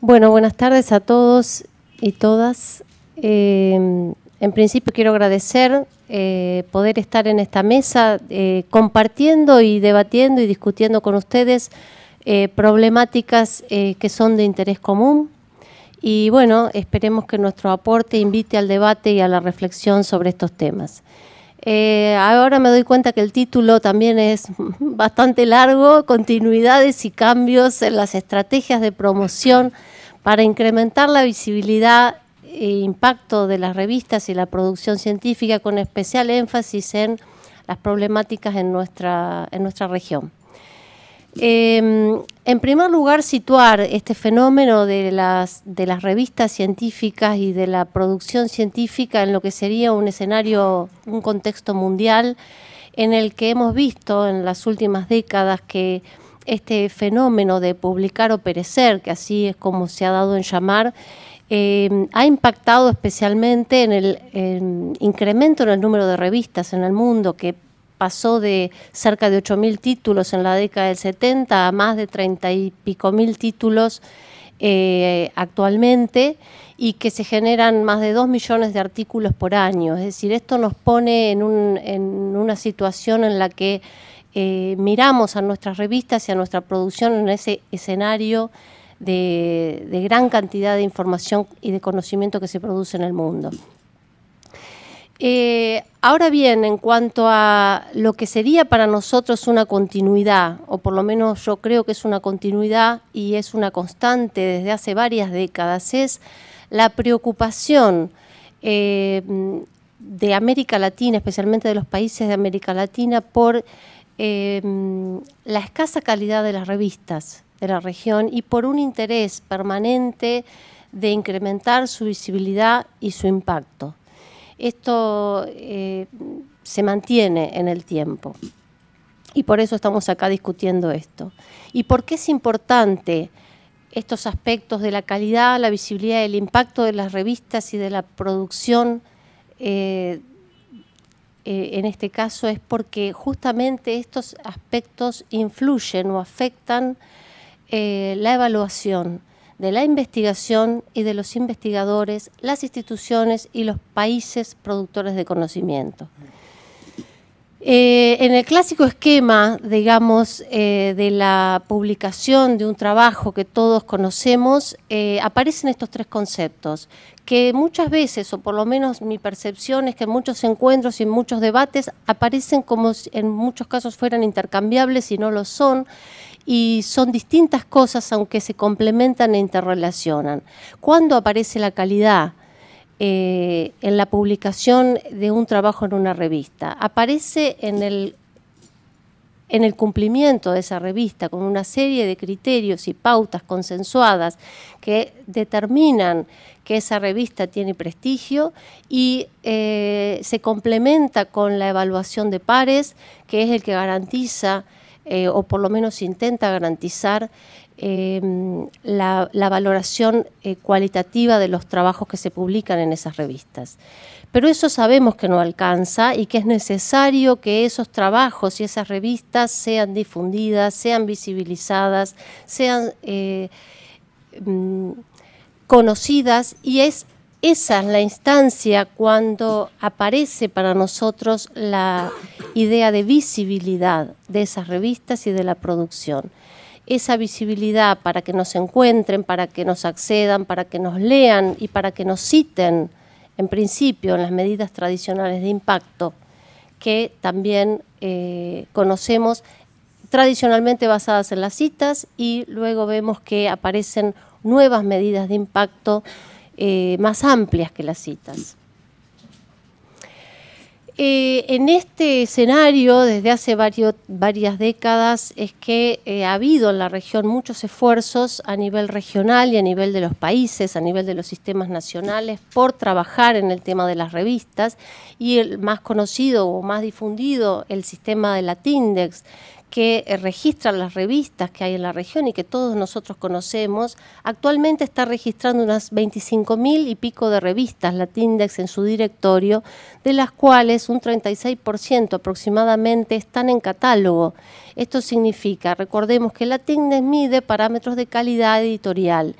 Bueno, buenas tardes a todos y todas. Eh, en principio quiero agradecer eh, poder estar en esta mesa eh, compartiendo y debatiendo y discutiendo con ustedes problemáticas que son de interés común. Y bueno, esperemos que nuestro aporte invite al debate y a la reflexión sobre estos temas. Eh, ahora me doy cuenta que el título también es bastante largo, continuidades y cambios en las estrategias de promoción para incrementar la visibilidad e impacto de las revistas y la producción científica con especial énfasis en las problemáticas en nuestra, en nuestra región. Em, en primer lugar, situar este fenómeno de las, de las revistas científicas y de la producción científica en lo que sería un escenario, un contexto mundial, en el que hemos visto en las últimas décadas que este fenómeno de publicar o perecer, que así es como se ha dado en llamar, em, ha impactado especialmente en el incremento en el número de revistas en el mundo, que pasó de cerca de 8.000 títulos en la década del 70 a más de 30 y pico mil títulos eh, actualmente y que se generan más de 2 millones de artículos por año. Es decir, esto nos pone en, una situación en la que eh, miramos a nuestras revistas y a nuestra producción en ese escenario de gran cantidad de información y de conocimiento que se produce en el mundo. Eh, ahora bien, en cuanto a lo que sería para nosotros una continuidad, o por lo menos yo creo que es una continuidad y es una constante desde hace varias décadas, es la preocupación eh, de América Latina, especialmente de los países de América Latina, por eh, la escasa calidad de las revistas de la región y por un interés permanente de incrementar su visibilidad y su impacto esto eh, se mantiene en el tiempo. Y por eso estamos acá discutiendo esto. ¿Y por qué es importante estos aspectos de la calidad, la visibilidad, el impacto de las revistas y de la producción? Eh, eh, en este caso es porque justamente estos aspectos influyen o afectan la evaluación de la investigación y de los investigadores, las instituciones y los países productores de conocimiento. Eh, en el clásico esquema, digamos, eh, de la publicación de un trabajo que todos conocemos, eh, aparecen estos tres conceptos, que muchas veces, o por lo menos mi percepción es que en muchos encuentros y en muchos debates aparecen como si en muchos casos fueran intercambiables y no lo son, y son distintas cosas aunque se complementan e interrelacionan. ¿Cuándo aparece la calidad? Eh, en la publicación de un trabajo en una revista. Aparece en el, en el cumplimiento de esa revista con una serie de criterios y pautas consensuadas que determinan que esa revista tiene prestigio y eh, se complementa con la evaluación de pares, que es el que garantiza eh, o por lo menos intenta garantizar eh, la, valoración eh, cualitativa de los trabajos que se publican en esas revistas. Pero eso sabemos que no alcanza y que es necesario que esos trabajos y esas revistas sean difundidas, sean visibilizadas, sean mm, conocidas y es esa es la instancia cuando aparece para nosotros la idea de visibilidad de esas revistas y de la producción. Esa visibilidad para que nos encuentren, para que nos accedan, para que nos lean y para que nos citen, en principio, en las medidas tradicionales de impacto que también eh, conocemos tradicionalmente basadas en las citas y luego vemos que aparecen nuevas medidas de impacto eh, más amplias que las citas. Eh, en este escenario, desde hace varias décadas, es que eh, ha habido en la región muchos esfuerzos a nivel regional y a nivel de los países, a nivel de los sistemas nacionales, por trabajar en el tema de las revistas y el más conocido o más difundido, el sistema de la Tindex, que eh, registran las revistas que hay en la región y que todos nosotros conocemos, actualmente está registrando unas 25.000 y pico de revistas Tindex en su directorio, de las cuales un 36% aproximadamente están en catálogo. Esto significa, recordemos que Latindex mide parámetros de calidad editorial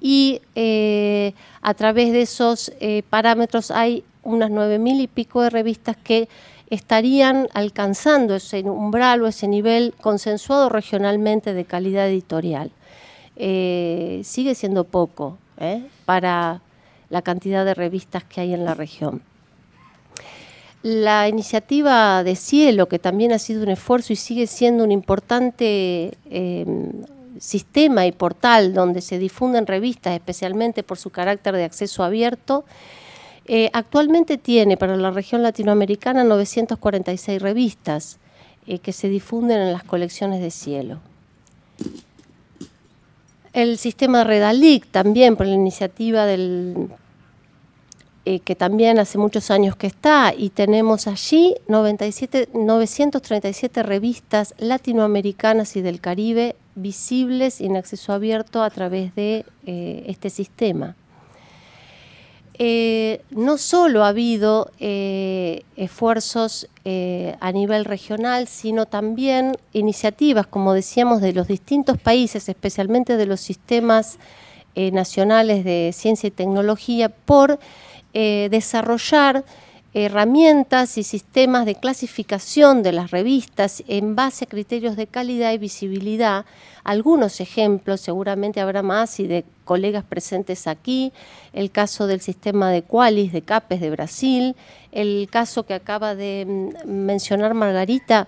y eh, a través de esos eh, parámetros hay unas 9.000 y pico de revistas que estarían alcanzando ese umbral o ese nivel consensuado regionalmente de calidad editorial. Eh, sigue siendo poco ¿eh? para la cantidad de revistas que hay en la región. La iniciativa de Cielo, que también ha sido un esfuerzo y sigue siendo un importante eh, sistema y portal donde se difunden revistas, especialmente por su carácter de acceso abierto, eh, actualmente tiene para la región latinoamericana 946 revistas eh, que se difunden en las colecciones de cielo. El sistema Redalic también por la iniciativa del eh, que también hace muchos años que está, y tenemos allí 937 revistas latinoamericanas y del Caribe visibles y en acceso abierto a través de este sistema. Eh, no solo ha habido eh, esfuerzos eh, a nivel regional, sino también iniciativas, como decíamos, de los distintos países, especialmente de los sistemas nacionales de ciencia y tecnología, por desarrollar herramientas y sistemas de clasificación de las revistas en base a criterios de calidad y visibilidad. Algunos ejemplos, seguramente habrá más y de colegas presentes aquí, el caso del sistema de Qualis de CAPES de Brasil, el caso que acaba de mm, mencionar Margarita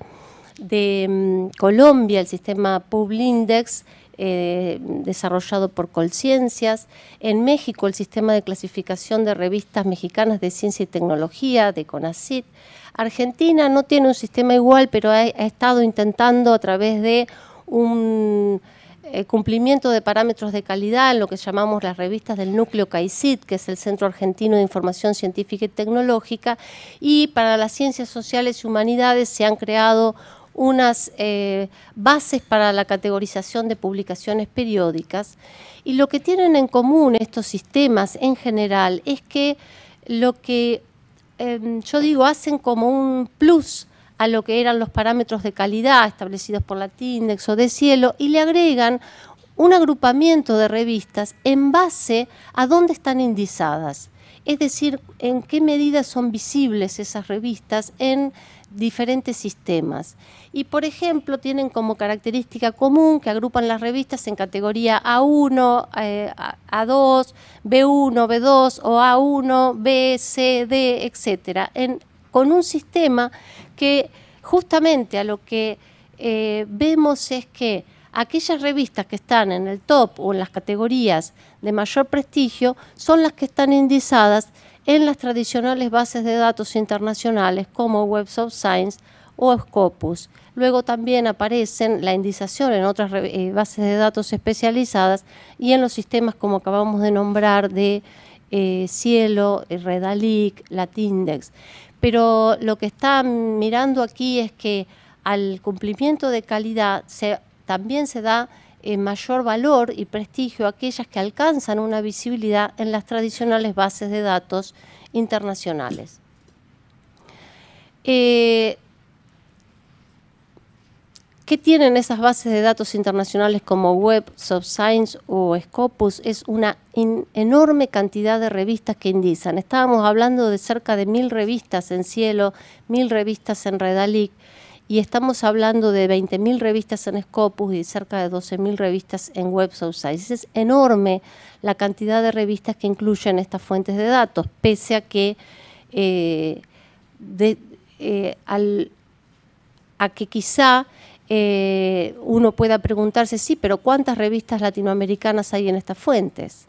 de mm, Colombia, el sistema Publindex, eh, desarrollado por Colciencias. En México, el sistema de clasificación de revistas mexicanas de ciencia y tecnología, de Conacit. Argentina no tiene un sistema igual, pero ha, estado intentando a través de un eh, cumplimiento de parámetros de calidad en lo que llamamos las revistas del núcleo CAICIT, que es el Centro Argentino de Información Científica y Tecnológica, y para las ciencias sociales y humanidades se han creado unas eh, bases para la categorización de publicaciones periódicas. Y lo que tienen en común estos sistemas en general es que lo que em, yo digo hacen como un plus a lo que eran los parámetros de calidad establecidos por la Tindex o de Cielo y le agregan un agrupamiento de revistas en base a dónde están indizadas es decir, en qué medida son visibles esas revistas en diferentes sistemas. Y por ejemplo, tienen como característica común que agrupan las revistas en categoría A1, A2, B1, B2 o A1, B, C, D, etcétera, con un sistema que justamente a lo que eh, vemos es que aquellas revistas que están en el top o en las categorías de mayor prestigio son las que están indizadas en las tradicionales bases de datos internacionales como Web of Science o Scopus. Luego también aparecen la indización en otras eh, bases de datos especializadas y en los sistemas como acabamos de nombrar de eh, Cielo, eh, Redalic, Latindex. Pero lo que está mirando aquí es que al cumplimiento de calidad también se da eh, mayor valor y prestigio aquellas que alcanzan una visibilidad en las tradicionales bases de datos internacionales. Eh, ¿Qué tienen esas bases de datos internacionales como Web, Science o Scopus? Es una enorme cantidad de revistas que indican. Estábamos hablando de cerca de mil revistas en Cielo, mil revistas en Redalic y estamos hablando de 20.000 revistas en Scopus y cerca de 12.000 revistas en Web Es enorme la cantidad de revistas que incluyen estas fuentes de datos, pese a que eh, eh, a que quizá eh, uno pueda preguntarse, sí, pero ¿cuántas revistas latinoamericanas hay en estas fuentes?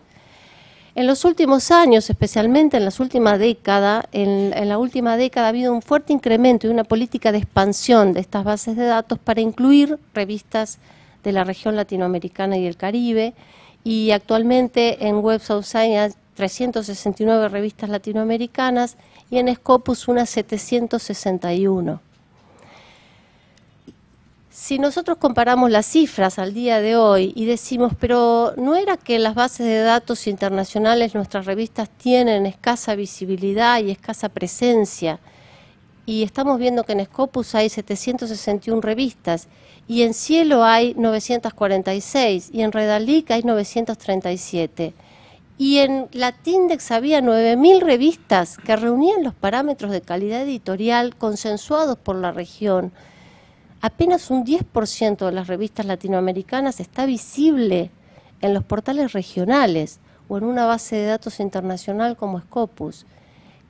En los últimos años, especialmente en, las últimas décadas, en, la última década ha habido un fuerte incremento y una política de expansión de estas bases de datos para incluir revistas de la región latinoamericana y el Caribe y actualmente en Web of Science 369 revistas latinoamericanas y en Scopus unas 761. Si nosotros comparamos las cifras al día de hoy y decimos, pero ¿no era que las bases de datos internacionales, nuestras revistas, tienen escasa visibilidad y escasa presencia? Y estamos viendo que en Scopus hay 761 revistas, y en Cielo hay 946, y en Redalic hay 937. Y en Latindex había 9.000 revistas que reunían los parámetros de calidad editorial consensuados por la región apenas un 10% de las revistas latinoamericanas está visible en los portales regionales o en una base de datos internacional como Scopus.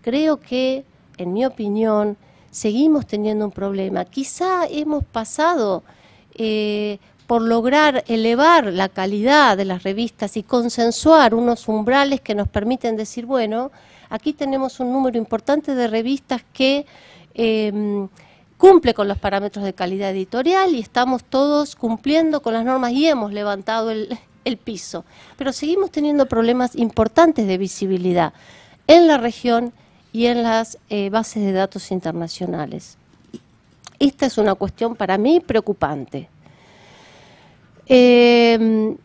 Creo que, en mi opinión, seguimos teniendo un problema. Quizá hemos pasado eh, por lograr elevar la calidad de las revistas y consensuar unos umbrales que nos permiten decir, bueno, aquí tenemos un número importante de revistas que em, cumple con los parámetros de calidad editorial y estamos todos cumpliendo con las normas y hemos levantado el, piso. Pero seguimos teniendo problemas importantes de visibilidad en la región y en las eh, bases de datos internacionales. Esta es una cuestión para mí preocupante. Eh,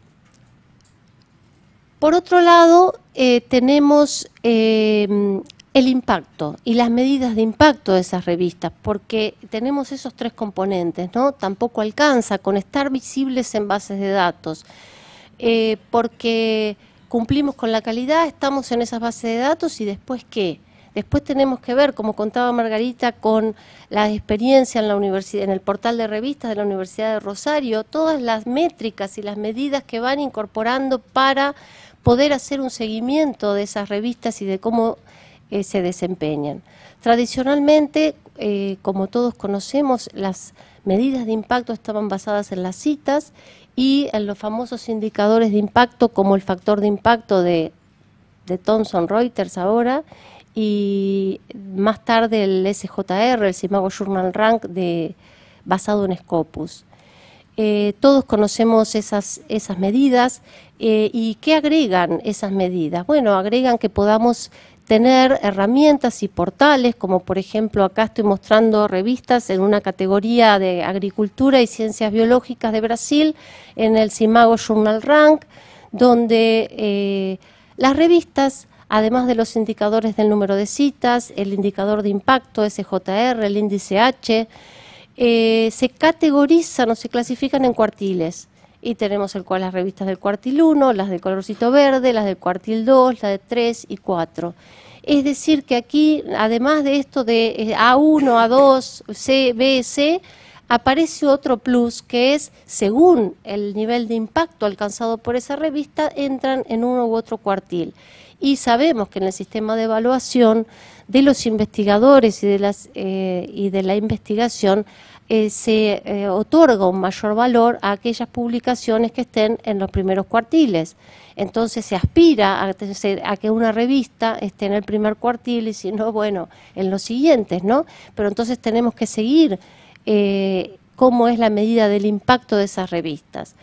por otro lado, eh, tenemos el impacto y las medidas de impacto de esas revistas, porque tenemos esos tres componentes, ¿no? Tampoco alcanza con estar visibles en bases de datos, eh, porque cumplimos con la calidad, estamos en esas bases de datos y después qué. Después tenemos que ver, como contaba Margarita, con la experiencia en la universidad, en el portal de revistas de la Universidad de Rosario, todas las métricas y las medidas que van incorporando para poder hacer un seguimiento de esas revistas y de cómo eh, se desempeñan. Tradicionalmente, eh, como todos conocemos, las medidas de impacto estaban basadas en las citas y en los famosos indicadores de impacto como el factor de impacto de, Thomson Reuters ahora y más tarde el SJR, el Simago Journal Rank basado en Scopus. Eh, todos conocemos esas, esas medidas y ¿qué agregan esas medidas? Bueno, agregan que podamos tener herramientas y portales, como por ejemplo acá estoy mostrando revistas en una categoría de agricultura y ciencias biológicas de Brasil, en el Simago Journal Rank, donde eh, las revistas, además de los indicadores del número de citas, el indicador de impacto, SJR, el índice H, eh, se categorizan o se clasifican en cuartiles y tenemos el, cual las revistas del cuartil 1, las de colorcito verde, las del cuartil 2, las de 3 y 4. Es decir, que aquí, además de esto de A1, eh, A2, C, B, C, aparece otro plus que es, según el nivel de impacto alcanzado por esa revista, entran en uno u otro cuartil. Y sabemos que en el sistema de evaluación de los investigadores y de, eh, y de la investigación eh, se eh, otorga un mayor valor a aquellas publicaciones que estén en los primeros cuartiles. Entonces se aspira a, que una revista esté en el primer cuartil y si no, bueno, en los siguientes, ¿no? Pero entonces tenemos que seguir eh, cómo es la medida del impacto de esas revistas.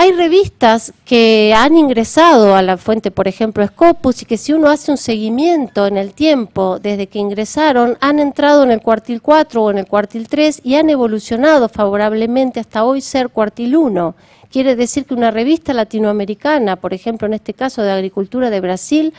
Hay revistas que han ingresado a la fuente, por ejemplo, Scopus, y que si uno hace un seguimiento en el tiempo desde que ingresaron, han entrado en el cuartil 4 o en el cuartil 3 y han evolucionado favorablemente hasta hoy ser cuartil 1. Quiere decir que una revista latinoamericana, por ejemplo, en este caso de Agricultura de Brasil,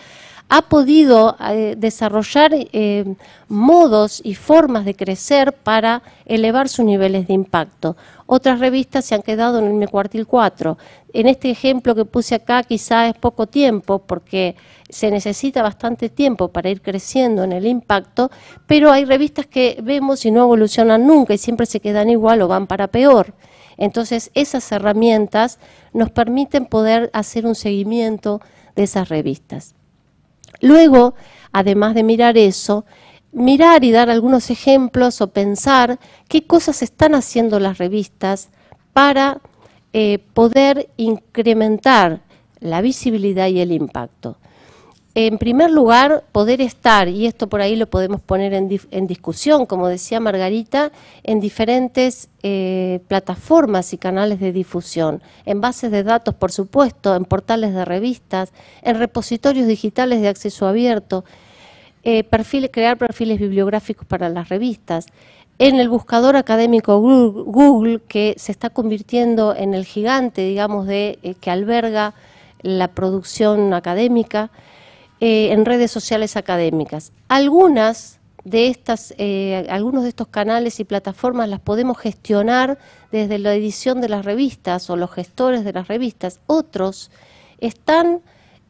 ha podido eh, desarrollar eh, modos y formas de crecer para elevar sus niveles de impacto. Otras revistas se han quedado en el cuartil 4. En este ejemplo que puse acá quizá es poco tiempo porque se necesita bastante tiempo para ir creciendo en el impacto, pero hay revistas que vemos y no evolucionan nunca y siempre se quedan igual o van para peor. Entonces esas herramientas nos permiten poder hacer un seguimiento de esas revistas. Luego, además de mirar eso, mirar y dar algunos ejemplos o pensar qué cosas están haciendo las revistas para eh, poder incrementar la visibilidad y el impacto. En primer lugar, poder estar, y esto por ahí lo podemos poner en, discusión, como decía Margarita, en diferentes eh, plataformas y canales de difusión, en bases de datos, por supuesto, en portales de revistas, en repositorios digitales de acceso abierto, eh, crear perfiles bibliográficos para las revistas. En el buscador académico Google, que se está convirtiendo en el gigante, digamos, de, eh, que alberga la producción académica, eh, en redes sociales académicas. Algunas de estas, algunos de estos canales y plataformas las podemos gestionar desde la edición de las revistas o los gestores de las revistas. Otros están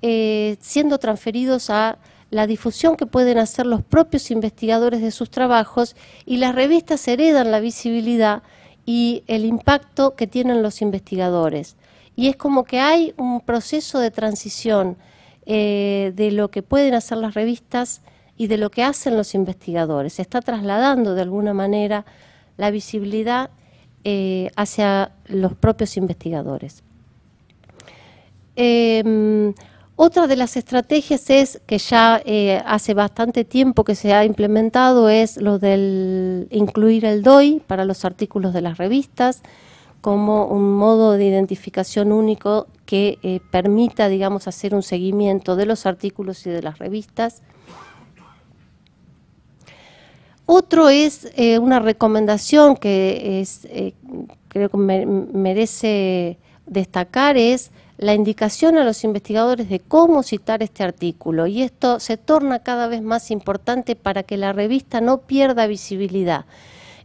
siendo transferidos a la difusión que pueden hacer los propios investigadores de sus trabajos y las revistas heredan la visibilidad y el impacto que tienen los investigadores. Y es como que hay un proceso de transición eh, de lo que pueden hacer las revistas y de lo que hacen los investigadores. Se está trasladando de alguna manera la visibilidad eh, hacia los propios investigadores. Em, otra de las estrategias es, que ya eh, hace bastante tiempo que se ha implementado, es lo del incluir el DOI para los artículos de las revistas como un modo de identificación único que eh, permita, digamos, hacer un seguimiento de los artículos y de las revistas. Otro es eh, una recomendación que es, creo que merece destacar es la indicación a los investigadores de cómo citar este artículo y esto se torna cada vez más importante para que la revista no pierda visibilidad.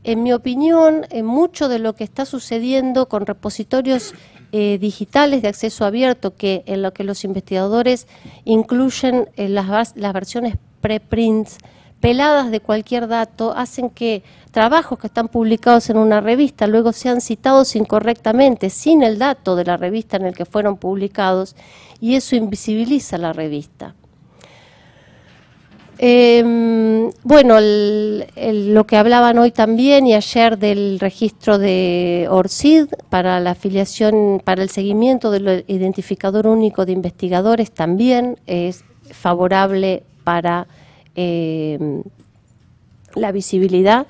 En mi opinión, en eh, mucho de lo que está sucediendo con repositorios eh, digitales de acceso abierto, que en lo que los investigadores incluyen en eh, las, las versiones preprints, peladas de cualquier dato hacen que trabajos que están publicados en una revista luego sean citados incorrectamente, sin el dato de la revista en el que fueron publicados, y eso invisibiliza la revista. Em, bueno, lo que hablaban hoy también y ayer del registro de ORCID para la afiliación, para el seguimiento del identificador único de investigadores también es favorable para eh, la visibilidad.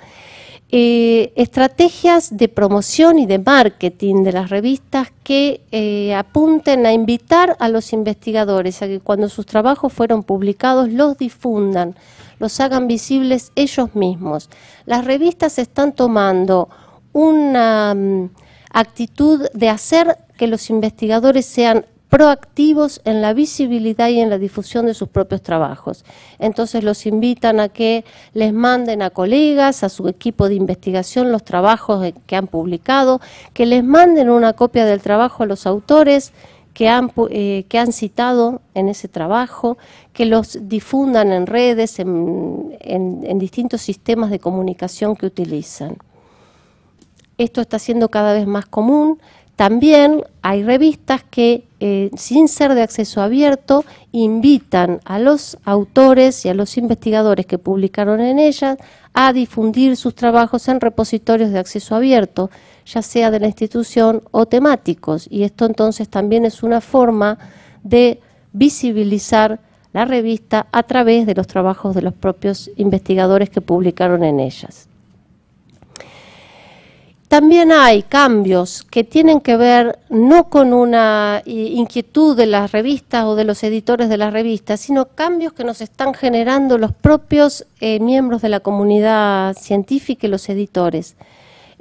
Eh, estrategias de promoción y de marketing de las revistas que eh, apunten a invitar a los investigadores a que cuando sus trabajos fueron publicados los difundan, los hagan visibles ellos mismos. Las revistas están tomando una mm, actitud de hacer que los investigadores sean proactivos en la visibilidad y en la difusión de sus propios trabajos. Entonces los invitan a que les manden a colegas, a su equipo de investigación los trabajos que han publicado, que les manden una copia del trabajo a los autores que han, eh, citado en ese trabajo, que los difundan en redes, en distintos sistemas de comunicación que utilizan. Esto está siendo cada vez más común, también hay revistas que, eh, sin ser de acceso abierto, invitan a los autores y a los investigadores que publicaron en ellas a difundir sus trabajos en repositorios de acceso abierto, ya sea de la institución o temáticos. Y esto entonces también es una forma de visibilizar la revista a través de los trabajos de los propios investigadores que publicaron en ellas también hay cambios que tienen que ver no con una eh, inquietud de las revistas o de los editores de las revistas, sino cambios que nos están generando los propios eh, miembros de la comunidad científica y los editores.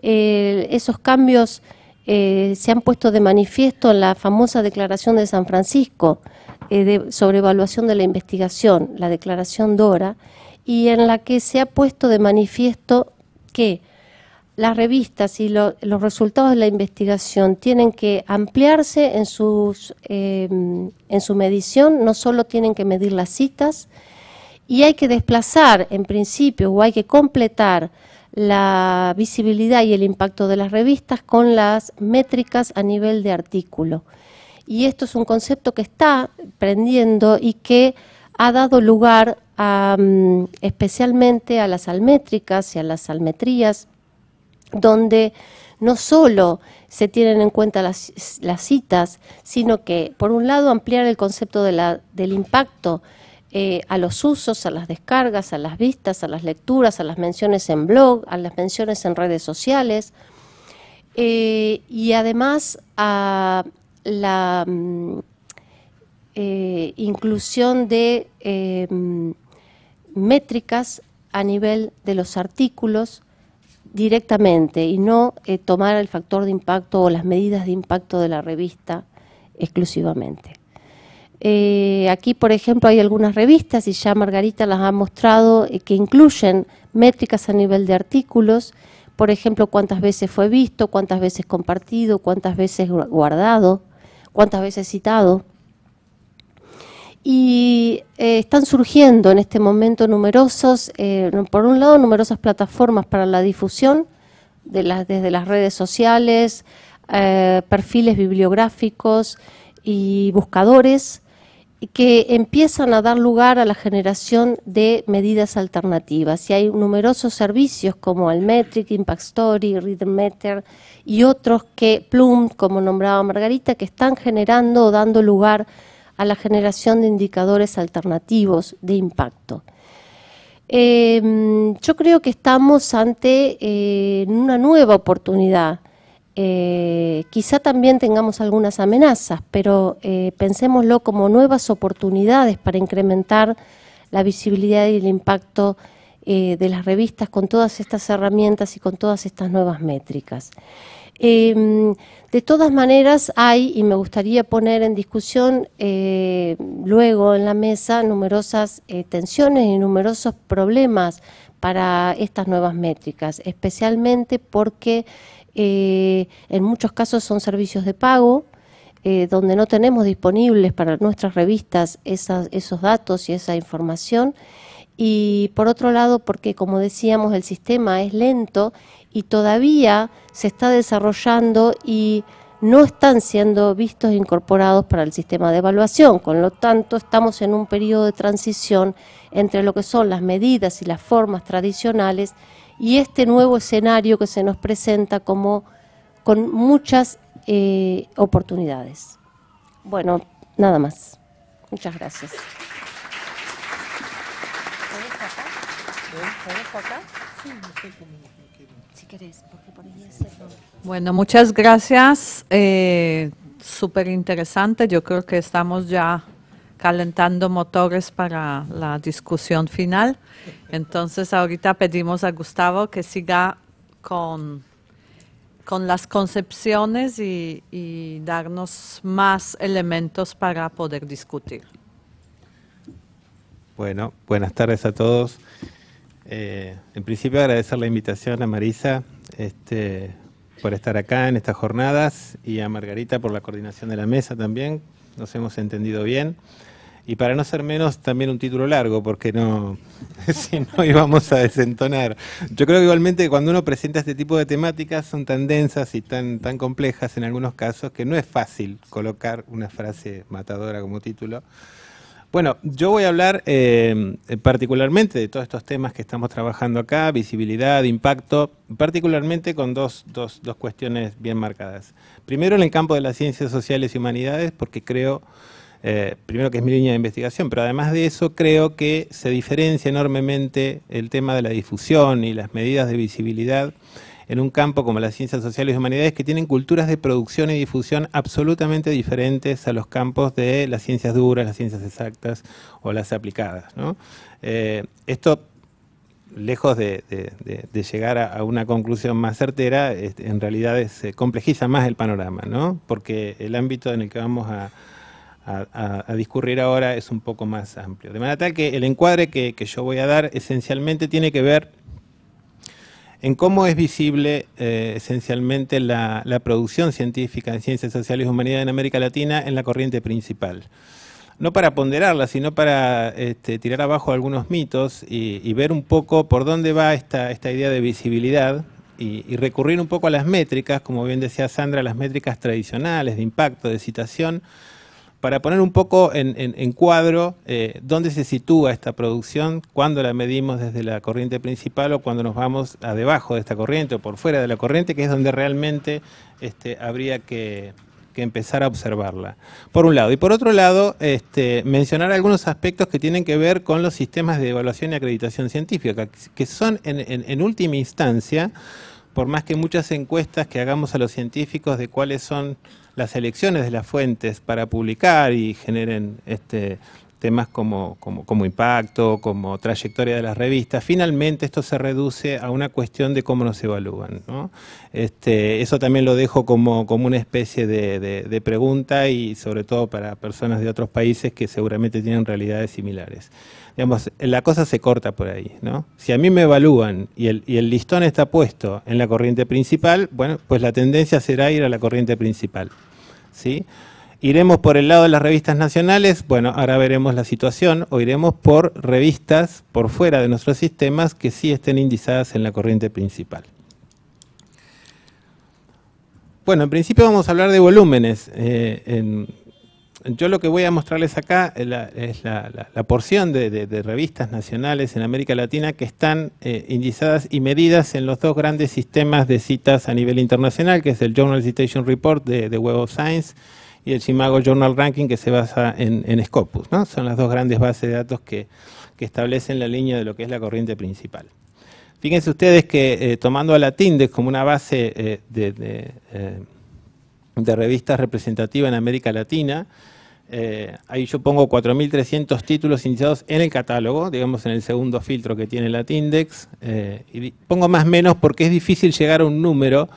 Eh, esos cambios se han puesto de manifiesto en la famosa declaración de San Francisco sobre evaluación de la investigación, la declaración Dora, y en la que se ha puesto de manifiesto que las revistas y los resultados de la investigación tienen que ampliarse en, sus, em, en su medición, no solo tienen que medir las citas, y hay que desplazar en principio o hay que completar la visibilidad y el impacto de las revistas con las métricas a nivel de artículo. Y esto es un concepto que está prendiendo y que ha dado lugar mm, especialmente a las almétricas y a las almetrías donde no solo se tienen en cuenta las, citas, sino que, por un lado, ampliar el concepto del impacto eh, a los usos, a las descargas, a las vistas, a las lecturas, a las menciones en blog, a las menciones en redes sociales, eh, y además a la mm, eh, inclusión de mm, métricas a nivel de los artículos, directamente y no eh, tomar el factor de impacto o las medidas de impacto de la revista exclusivamente. Eh, aquí, por ejemplo, hay algunas revistas, y ya Margarita las ha mostrado, eh, que incluyen métricas a nivel de artículos, por ejemplo, cuántas veces fue visto, cuántas veces compartido, cuántas veces guardado, cuántas veces citado. Y eh, están surgiendo en este momento numerosos, eh, por un lado, numerosas plataformas para la difusión desde las redes sociales, eh, perfiles bibliográficos y buscadores que empiezan a dar lugar a la generación de medidas alternativas. Y hay numerosos servicios como Almetric, Impact Story, Readmeter y otros que Plum, como nombraba Margarita, que están generando o dando lugar a la generación de indicadores alternativos de impacto. Em, yo creo que estamos ante eh, una nueva oportunidad. Eh, quizá también tengamos algunas amenazas, pero eh, pensémoslo como nuevas oportunidades para incrementar la visibilidad y el impacto eh, de las revistas con todas estas herramientas y con todas estas nuevas métricas. Em, de todas maneras, hay, y me gustaría poner en discusión eh, luego en la mesa, numerosas eh, tensiones y numerosos problemas para estas nuevas métricas, especialmente porque en muchos casos son servicios de pago. donde no tenemos disponibles para nuestras revistas esos datos y esa información y por otro lado porque como decíamos el sistema es lento y todavía se está desarrollando y no están siendo vistos e incorporados para el sistema de evaluación. Con lo tanto, estamos en un periodo de transición entre lo que son las medidas y las formas tradicionales y este nuevo escenario que se nos presenta como con muchas eh, oportunidades. Bueno, nada más. Muchas gracias. Sí, si porque Bueno, muchas gracias. Eh, Súper interesante. Yo creo que estamos ya calentando motores para la discusión final. Entonces, ahorita pedimos a Gustavo que siga con, con las concepciones y, y darnos más elementos para poder discutir. Bueno, buenas tardes a todos. Eh, en principio agradecer la invitación a Marisa este, por estar acá en estas jornadas y a Margarita por la coordinación de la mesa también. Nos hemos entendido bien. Y para no ser menos, también un título largo, porque no, si no íbamos a desentonar. Yo creo que igualmente cuando uno presenta este tipo de temáticas son tan densas y tan, tan complejas en algunos casos que no es fácil colocar una frase matadora como título. Bueno, yo voy a hablar em, eh, particularmente de todos estos temas que estamos trabajando acá, visibilidad, impacto, particularmente con dos, dos, dos cuestiones bien marcadas. Primero, en el campo de las ciencias sociales y humanidades, porque creo, eh, primero que es mi línea de investigación, pero además de eso creo que se diferencia enormemente el tema de la difusión y las medidas de visibilidad en un campo como las ciencias sociales y humanidades que tienen culturas de producción y difusión absolutamente diferentes a los campos de las ciencias duras, las ciencias exactas o las aplicadas. Eh, esto lejos de, llegar a, una conclusión más certera, en realidad eh, complejiza más el panorama, ¿no? porque el ámbito en el que vamos a, discurrir ahora es un poco más amplio. De manera tal que el encuadre que, que yo voy a dar esencialmente tiene que ver en cómo es visible eh, esencialmente la, producción científica en ciencias sociales y humanidades en América Latina en la corriente principal. No para ponderarla, sino para este, tirar abajo algunos mitos y, ver un poco por dónde va esta, idea de visibilidad y, recurrir un poco a las métricas, como bien decía Sandra, las métricas tradicionales de impacto, de citación, para poner un poco en, cuadro eh, dónde se sitúa esta producción, cuándo la medimos desde la corriente principal o cuando nos vamos a debajo de esta corriente o por fuera de la corriente, que es donde realmente este, habría que, empezar a observarla. Por un lado. Y por otro lado, este, mencionar algunos aspectos que tienen que ver con los sistemas de evaluación y acreditación científica, que son en última instancia, por más que muchas encuestas que hagamos a los científicos de cuáles son las elecciones de las fuentes para publicar y generen este, temas como, impacto, como trayectoria de las revistas. Finalmente esto se reduce a una cuestión de cómo nos evalúan. Este, eso también lo dejo como, una especie de, pregunta y sobre todo para personas de otros países que seguramente tienen realidades similares. Digamos, la cosa se corta por ahí, Si a mí me evalúan y el, listón está puesto en la corriente principal, bueno, pues la tendencia será ir a la corriente principal, ¿sí? Iremos por el lado de las revistas nacionales, bueno, ahora veremos la situación, o iremos por revistas por fuera de nuestros sistemas que sí estén indizadas en la corriente principal. Bueno, en principio vamos a hablar de volúmenes eh, en, yo lo que voy a mostrarles acá es la, porción de, revistas nacionales en América Latina que están eh, indizadas y medidas en los dos grandes sistemas de citas a nivel internacional, que es el Journal Citation Report de, Web of Science y el Chimago Journal Ranking que se basa en, Scopus. ¿no? Son las dos grandes bases de datos que, establecen la línea de lo que es la corriente principal. Fíjense ustedes que eh, tomando a la Tindex como una base eh, de, de revistas representativas en América Latina. Eh, ahí yo pongo 4.300 títulos iniciados en el catálogo, digamos en el segundo filtro que tiene Latindex. Eh, y pongo más menos porque es difícil llegar a un número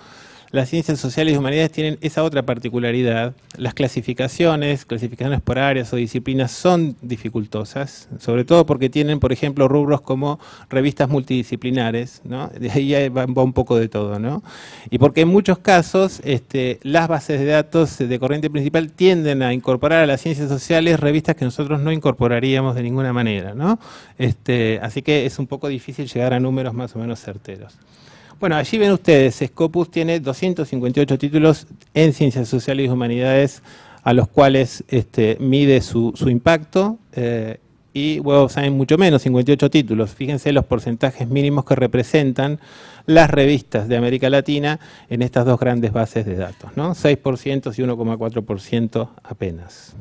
las ciencias sociales y humanidades tienen esa otra particularidad. Las clasificaciones, clasificaciones por áreas o disciplinas son dificultosas, sobre todo porque tienen, por ejemplo, rubros como revistas multidisciplinares, ¿no? De ahí va, un poco de todo, ¿no? Y porque en muchos casos este, las bases de datos de corriente principal tienden a incorporar a las ciencias sociales revistas que nosotros no incorporaríamos de ninguna manera, ¿no? Este, así que es un poco difícil llegar a números más o menos certeros. Bueno, allí ven ustedes, Scopus tiene 258 títulos en Ciencias Sociales y Humanidades a los cuales este, mide su, impacto eh, y Web of Science mucho menos, 58 títulos. Fíjense los porcentajes mínimos que representan las revistas de América Latina en estas dos grandes bases de datos, ¿no? 6% y 1,4% apenas.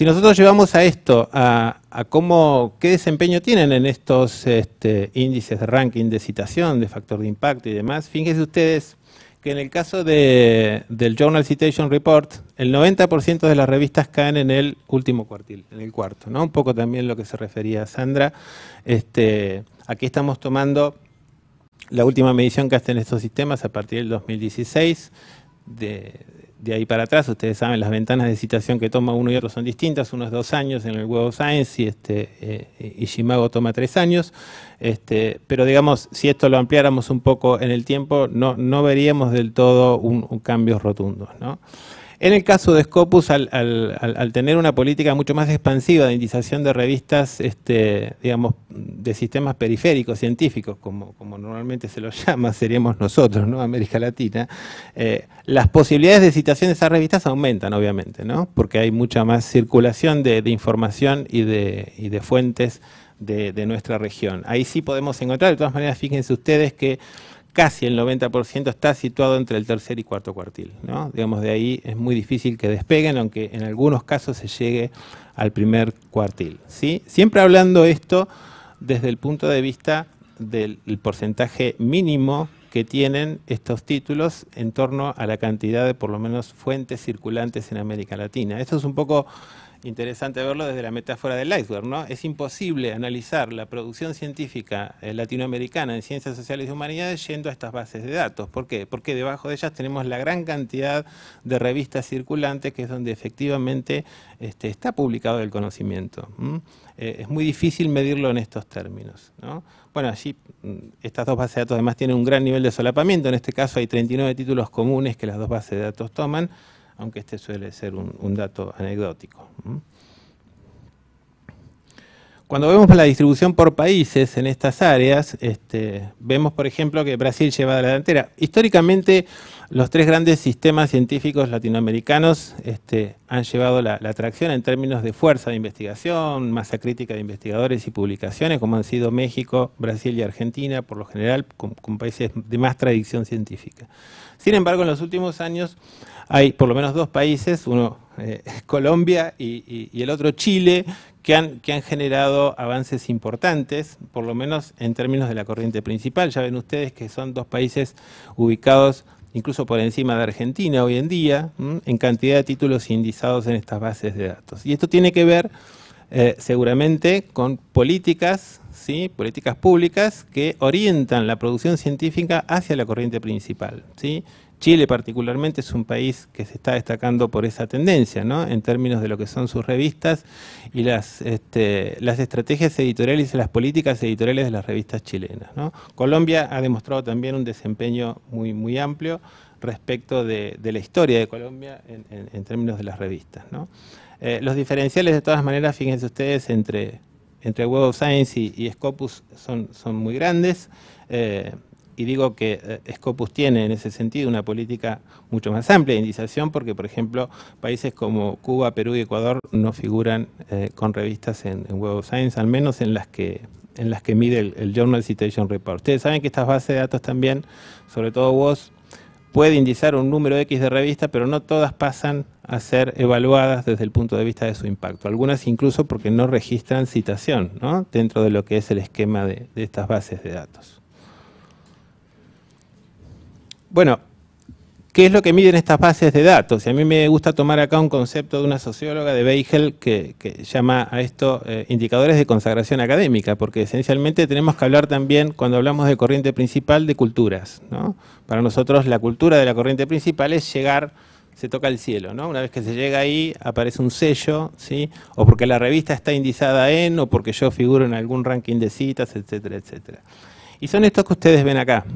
Si nosotros llevamos a esto, a, cómo, qué desempeño tienen en estos este, índices de ranking de citación, de factor de impacto y demás, fíjense ustedes que en el caso del Journal Citation Report, el 90% de las revistas caen en el último cuartil, en el cuarto, ¿no? Un poco también lo que se refería Sandra. Este, aquí estamos tomando la última medición que hacen estos sistemas a partir del 2016, de, de ahí para atrás, ustedes saben, las ventanas de citación que toma uno y otro son distintas, uno es dos años en el Web of Science y, este, Shimago eh, toma tres años, este, pero digamos, si esto lo ampliáramos un poco en el tiempo, no, no veríamos del todo un, cambio rotundo. ¿no? En el caso de Scopus, al, tener una política mucho más expansiva de indización de revistas, este, digamos, de sistemas periféricos, científicos, como, normalmente se los llama, seríamos nosotros, ¿no? América Latina, eh, las posibilidades de citación de esas revistas aumentan, obviamente, ¿no? Porque hay mucha más circulación de, información y de, fuentes de nuestra región. Ahí sí podemos encontrar, de todas maneras, fíjense ustedes que casi el 90% está situado entre el tercer y cuarto cuartil. ¿no? Digamos, de ahí es muy difícil que despeguen, aunque en algunos casos se llegue al primer cuartil. ¿sí? Siempre hablando esto desde el punto de vista del porcentaje mínimo que tienen estos títulos en torno a la cantidad de por lo menos fuentes circulantes en América Latina. Esto es un poco interesante verlo desde la metáfora del iceberg, ¿no? Es imposible analizar la producción científica eh, latinoamericana en ciencias sociales y humanidades yendo a estas bases de datos. ¿Por qué? Porque debajo de ellas tenemos la gran cantidad de revistas circulantes que es donde efectivamente este, está publicado el conocimiento. Eh, es muy difícil medirlo en estos términos, Bueno, allí mm, estas dos bases de datos además tienen un gran nivel de solapamiento, en este caso hay 39 títulos comunes que las dos bases de datos toman, aunque este suele ser un, dato anecdótico. Cuando vemos la distribución por países en estas áreas, este, vemos por ejemplo que Brasil lleva la delantera. Históricamente los tres grandes sistemas científicos latinoamericanos este, han llevado la, atracción en términos de fuerza de investigación, masa crítica de investigadores y publicaciones, como han sido México, Brasil y Argentina, por lo general con países de más tradición científica. Sin embargo, en los últimos años hay por lo menos dos países, uno es eh, Colombia y, el otro Chile, que han, generado avances importantes, por lo menos en términos de la corriente principal. Ya ven ustedes que son dos países ubicados incluso por encima de Argentina hoy en día, en cantidad de títulos indizados en estas bases de datos. Y esto tiene que ver eh, seguramente con políticas, ¿sí? políticas públicas que orientan la producción científica hacia la corriente principal. ¿sí? Chile particularmente es un país que se está destacando por esa tendencia, ¿no? En términos de lo que son sus revistas y las, este, estrategias editoriales y las políticas editoriales de las revistas chilenas, Colombia ha demostrado también un desempeño muy, muy amplio respecto de, la historia de Colombia en, términos de las revistas, eh, los diferenciales, de todas maneras, fíjense ustedes, entre, entre Web of Science y, Scopus son, son muy grandes. Eh, y digo que eh, Scopus tiene en ese sentido una política mucho más amplia de indización porque, por ejemplo, países como Cuba, Perú y Ecuador no figuran eh, con revistas en, Web of Science, al menos en las que en las que mide el, Journal Citation Report. Ustedes saben que estas bases de datos también, sobre todo vos, puede indizar un número X de revistas, pero no todas pasan a ser evaluadas desde el punto de vista de su impacto. Algunas incluso porque no registran citación ¿no? dentro de lo que es el esquema de estas bases de datos. Bueno, ¿qué es lo que miden estas bases de datos? Y a mí me gusta tomar acá un concepto de una socióloga de Beigel que, llama a esto eh, indicadores de consagración académica, porque esencialmente tenemos que hablar también, cuando hablamos de corriente principal, de culturas. Para nosotros la cultura de la corriente principal es llegar se toca el cielo, ¿no? Una vez que se llega ahí, aparece un sello, ¿sí? O porque la revista está indizada en, o porque yo figuro en algún ranking de citas, etcétera, etcétera. Y son estos que ustedes ven acá.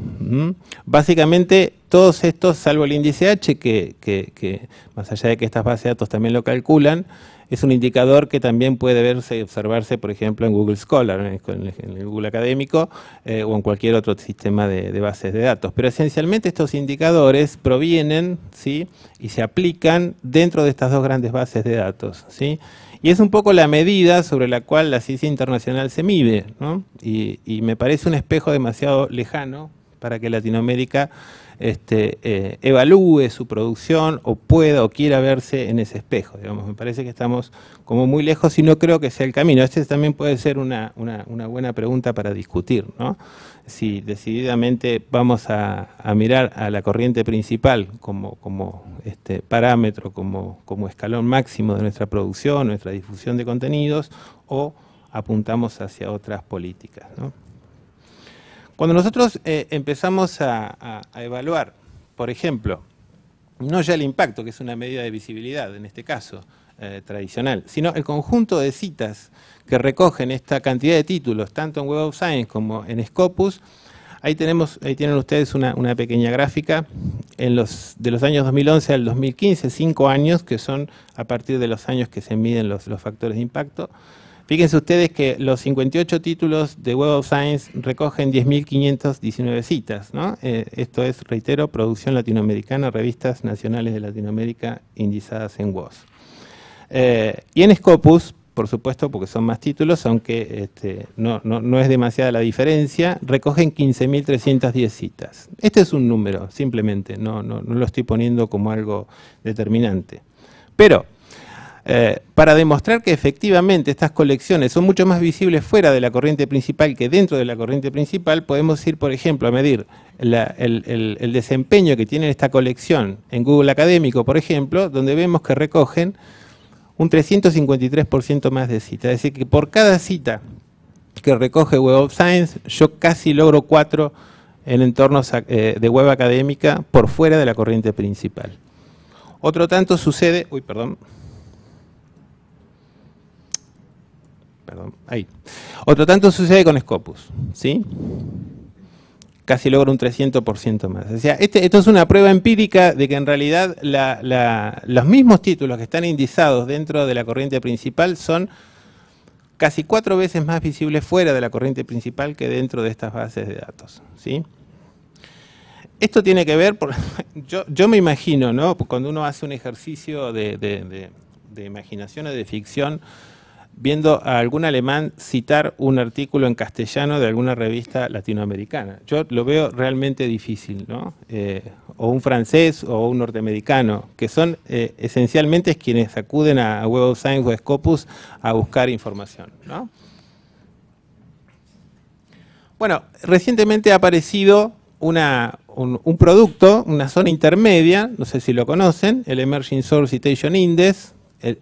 Básicamente, todos estos, salvo el índice H, que, que, más allá de que estas bases de datos también lo calculan, es un indicador que también puede verse y observarse, por ejemplo, en Google Scholar, en el Google Académico eh, o en cualquier otro sistema de, de, bases de datos. Pero esencialmente estos indicadores provienen ¿sí? y se aplican dentro de estas dos grandes bases de datos. ¿sí? Y es un poco la medida sobre la cual la ciencia internacional se mide, ¿no? y, me parece un espejo demasiado lejano para que Latinoamérica este, eh, evalúe su producción o pueda o quiera verse en ese espejo. Digamos. Me parece que estamos como muy lejos y no creo que sea el camino. Este también puede ser una, una buena pregunta para discutir. ¿no? si decididamente vamos a, mirar a la corriente principal como, este parámetro, como, escalón máximo de nuestra producción, nuestra difusión de contenidos, o apuntamos hacia otras políticas. Cuando nosotros eh, empezamos a, evaluar, por ejemplo, no ya el impacto, que es una medida de visibilidad en este caso, eh, tradicional, sino el conjunto de citas que recogen esta cantidad de títulos, tanto en Web of Science como en Scopus. Ahí, tienen ustedes una, pequeña gráfica de los años 2011 al 2015, cinco años, que son a partir de los años que se miden los, factores de impacto. Fíjense ustedes que los 58 títulos de Web of Science recogen 10.519 citas. Eh, esto es, reitero, producción latinoamericana, revistas nacionales de Latinoamérica indizadas en WOS. Eh, y en Scopus, por supuesto, porque son más títulos, aunque este, no, es demasiada la diferencia, recogen 15.310 citas. Este es un número, simplemente, no, no, no lo estoy poniendo como algo determinante. Pero, eh, para demostrar que efectivamente estas colecciones son mucho más visibles fuera de la corriente principal que dentro de la corriente principal, podemos ir, por ejemplo, a medir el desempeño que tiene esta colección en Google Académico, por ejemplo, donde vemos que recogen un 353% más de citas. Es decir, que por cada cita que recoge Web of Science, yo casi logro cuatro en entornos eh, de web académica por fuera de la corriente principal. Otro tanto sucede... Uy, perdón. Perdón, ahí. Otro tanto sucede con Scopus, ¿sí? casi logra un 300% más. O sea, este, esto es una prueba empírica de que en realidad los mismos títulos que están indizados dentro de la corriente principal son casi cuatro veces más visibles fuera de la corriente principal que dentro de estas bases de datos. ¿sí? Esto tiene que ver, yo, me imagino, ¿no? cuando uno hace un ejercicio de imaginación o de ficción, viendo a algún alemán citar un artículo en castellano de alguna revista latinoamericana. Yo lo veo realmente difícil, ¿no? Eh, o un francés o un norteamericano, que son eh, esencialmente quienes acuden a Web of Science o Scopus a buscar información, ¿no? Bueno, recientemente ha aparecido una, un, un producto, una zona intermedia, no sé si lo conocen, el Emerging Source Citation Index, el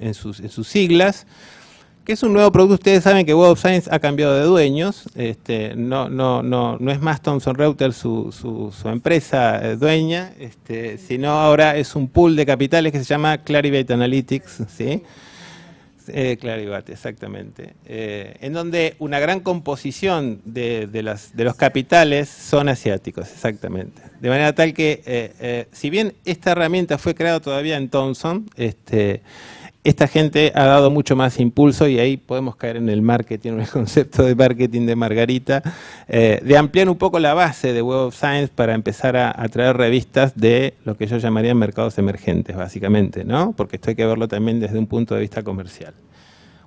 en, sus, siglas, que es un nuevo producto. Ustedes saben que Web of Science ha cambiado de dueños. Este, no, no, no, no es más Thomson Reuters su, empresa eh, dueña, este, sino ahora es un pool de capitales que se llama Clarivate Analytics. ¿sí? Eh, exactamente. Eh, en donde una gran composición de, los capitales son asiáticos, exactamente. De manera tal que, eh, eh, si bien esta herramienta fue creada todavía en Thomson, este, esta gente ha dado mucho más impulso y ahí podemos caer en el marketing, en el concepto de marketing de Margarita, eh, de ampliar un poco la base de Web of Science para empezar a, traer revistas de lo que yo llamaría mercados emergentes, básicamente, ¿no? Porque esto hay que verlo también desde un punto de vista comercial.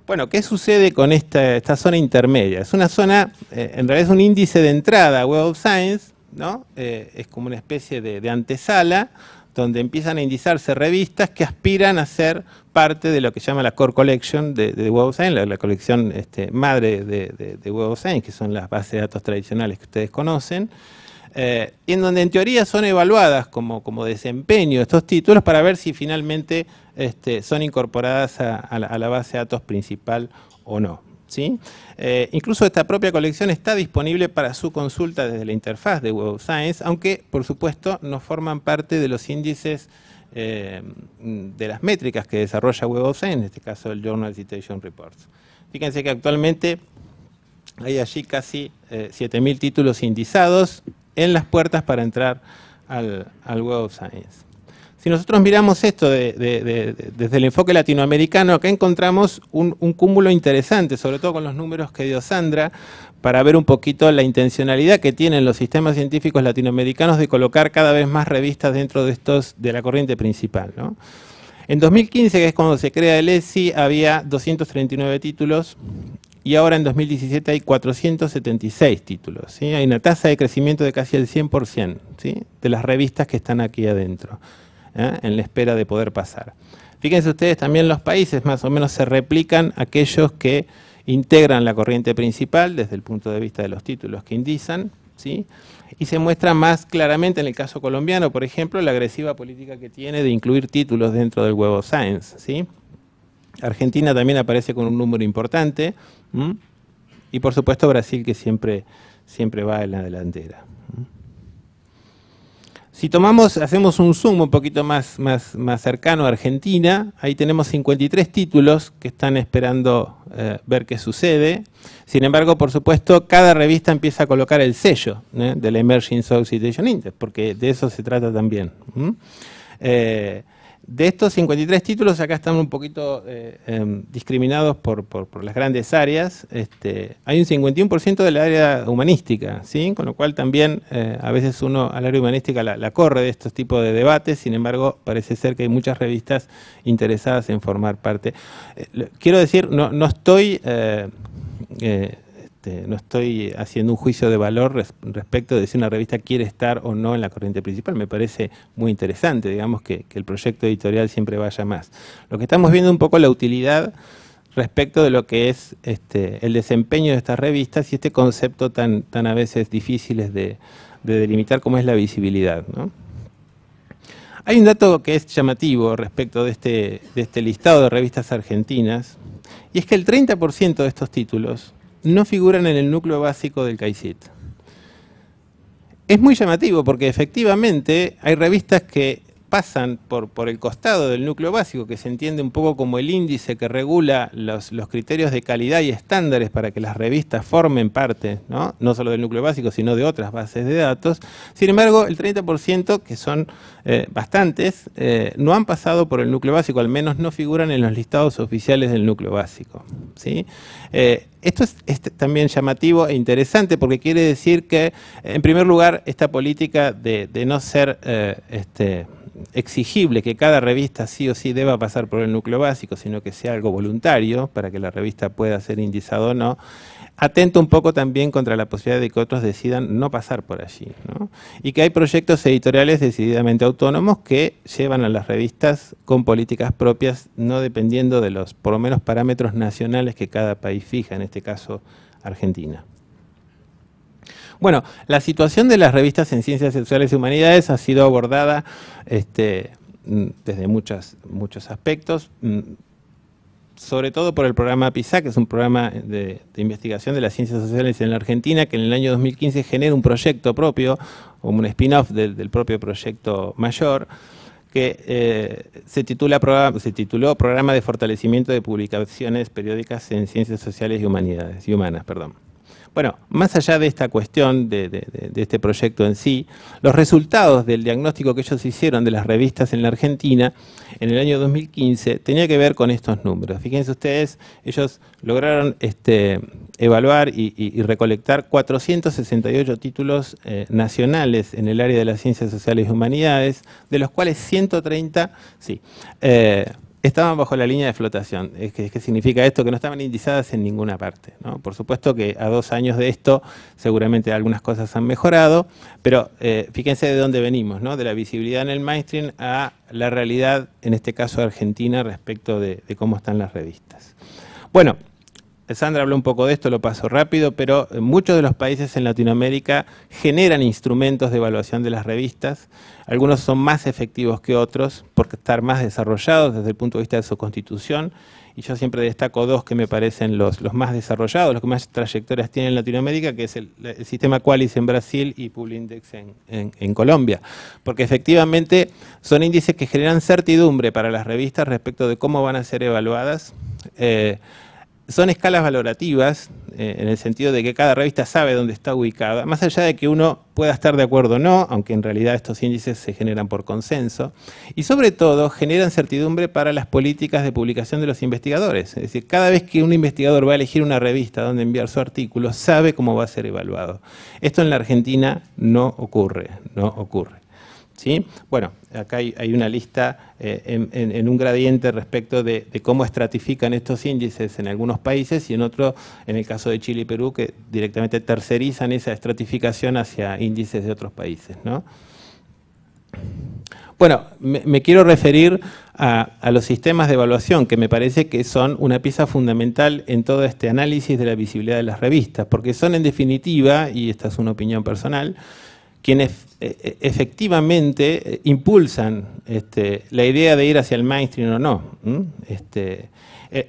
Bueno, ¿qué sucede con esta, esta zona intermedia? Es una zona, eh, en realidad es un índice de entrada a Web of Science, ¿no? Eh, es como una especie de, de antesala donde empiezan a indizarse revistas que aspiran a ser parte de lo que se llama la Core Collection de, Web of Science, la, colección este, madre de, Web of Science, que son las bases de datos tradicionales que ustedes conocen, eh, en donde en teoría son evaluadas como, como desempeño estos títulos para ver si finalmente este, son incorporadas a, la, base de datos principal o no. ¿sí? Eh, incluso esta propia colección está disponible para su consulta desde la interfaz de Web of Science, aunque por supuesto no forman parte de los índices eh, de las métricas que desarrolla Web of Science, en este caso el Journal Citation Reports. Fíjense que actualmente hay allí casi 7.000 eh, títulos indizados en las puertas para entrar al, Web of Science. Si nosotros miramos esto desde el enfoque latinoamericano, acá encontramos un, cúmulo interesante, sobre todo con los números que dio Sandra, para ver un poquito la intencionalidad que tienen los sistemas científicos latinoamericanos de colocar cada vez más revistas dentro de estos de la corriente principal. En 2015, que es cuando se crea el ESI, había 239 títulos y ahora en 2017 hay 476 títulos. Hay una tasa de crecimiento de casi el 100% de las revistas que están aquí adentro, ¿eh? en la espera de poder pasar. Fíjense ustedes, también los países más o menos se replican aquellos que integran la corriente principal desde el punto de vista de los títulos que indizan, ¿sí? y se muestra más claramente en el caso colombiano, por ejemplo, la agresiva política que tiene de incluir títulos dentro del huevo Science. ¿sí? Argentina también aparece con un número importante, y por supuesto Brasil que siempre, siempre va en la delantera. Si tomamos, hacemos un zoom un poquito más, más, más cercano a Argentina, ahí tenemos 53 títulos que están esperando eh, ver qué sucede. Sin embargo, por supuesto, cada revista empieza a colocar el sello ¿eh? de la Emerging Society Citation Index, porque de eso se trata también. De estos 53 títulos, acá están un poquito eh, em, discriminados por, por, las grandes áreas. Este, hay un 51% del área humanística, ¿sí? con lo cual también eh, a veces uno al área humanística la, corre de estos tipos de debates, sin embargo parece ser que hay muchas revistas interesadas en formar parte. Eh, quiero decir, no, no estoy... Este, no estoy haciendo un juicio de valor respecto de si una revista quiere estar o no en la corriente principal. Me parece muy interesante, digamos, que, el proyecto editorial siempre vaya más. Lo que estamos viendo un poco la utilidad respecto de lo que es este, el desempeño de estas revistas y este concepto tan, a veces difíciles de, delimitar como es la visibilidad. Hay un dato que es llamativo respecto de este, de este listado de revistas argentinas, y es que el 30% de estos títulos no figuran en el núcleo básico del CAICIT. Es muy llamativo porque efectivamente hay revistas que pasan por, por el costado del núcleo básico, que se entiende un poco como el índice que regula los, criterios de calidad y estándares para que las revistas formen parte, ¿no? no solo del núcleo básico, sino de otras bases de datos. Sin embargo, el 30%, que son eh, bastantes, eh, no han pasado por el núcleo básico, al menos no figuran en los listados oficiales del núcleo básico. ¿sí? Eh, esto es, también llamativo e interesante porque quiere decir que, en primer lugar, esta política de, de no ser este, exigible que cada revista sí o sí deba pasar por el núcleo básico, sino que sea algo voluntario para que la revista pueda ser indizada o no, atento un poco también contra la posibilidad de que otros decidan no pasar por allí. Y que hay proyectos editoriales decididamente autónomos que llevan a las revistas con políticas propias, no dependiendo de los por lo menos parámetros nacionales que cada país fija, en este caso Argentina. Bueno, la situación de las revistas en ciencias sexuales y humanidades ha sido abordada este, mm, desde muchos aspectos, mm, sobre todo por el programa PISA, que es un programa de, investigación de las ciencias sociales en la Argentina, que en el año 2015 genera un proyecto propio, un spin-off del, propio proyecto mayor, que eh, se, titula, se tituló Programa de Fortalecimiento de Publicaciones Periódicas en Ciencias Sociales y Humanidades, y Humanas. Perdón. Bueno, más allá de esta cuestión, de, este proyecto en sí, los resultados del diagnóstico que ellos hicieron de las revistas en la Argentina en el año 2015 tenía que ver con estos números. Fíjense ustedes, ellos lograron este, evaluar y, recolectar 468 títulos eh, nacionales en el área de las ciencias sociales y humanidades, de los cuales 130, sí, eh, estaban bajo la línea de flotación. ¿Qué significa esto? Que no estaban indizadas en ninguna parte. Por supuesto que a dos años de esto seguramente algunas cosas han mejorado, pero eh, fíjense de dónde venimos, ¿no? de la visibilidad en el mainstream a la realidad, en este caso argentina, respecto de, de cómo están las revistas. Bueno, Sandra habló un poco de esto, lo paso rápido, pero eh, muchos de los países en Latinoamérica generan instrumentos de evaluación de las revistas. Algunos son más efectivos que otros porque están más desarrollados desde el punto de vista de su constitución. Y yo siempre destaco dos que me parecen los, más desarrollados, los que más trayectorias tienen en Latinoamérica, que es el, sistema Qualis en Brasil y Publindex en, en, Colombia. Porque efectivamente son índices que generan certidumbre para las revistas respecto de cómo van a ser evaluadas. Eh, son escalas valorativas, eh, en el sentido de que cada revista sabe dónde está ubicada, más allá de que uno pueda estar de acuerdo o no, aunque en realidad estos índices se generan por consenso, y sobre todo generan certidumbre para las políticas de publicación de los investigadores. Es decir, cada vez que un investigador va a elegir una revista donde enviar su artículo, sabe cómo va a ser evaluado. Esto en la Argentina no ocurre, no ocurre. ¿sí? Bueno, acá hay, una lista eh, en, un gradiente respecto de, cómo estratifican estos índices en algunos países y en otro, en el caso de Chile y Perú, que directamente tercerizan esa estratificación hacia índices de otros países. Bueno, me, quiero referir a, los sistemas de evaluación, que me parece que son una pieza fundamental en todo este análisis de la visibilidad de las revistas, porque son en definitiva, y esta es una opinión personal, quienes eh, eh, efectivamente eh, impulsan este, la idea de ir hacia el mainstream o no. Este,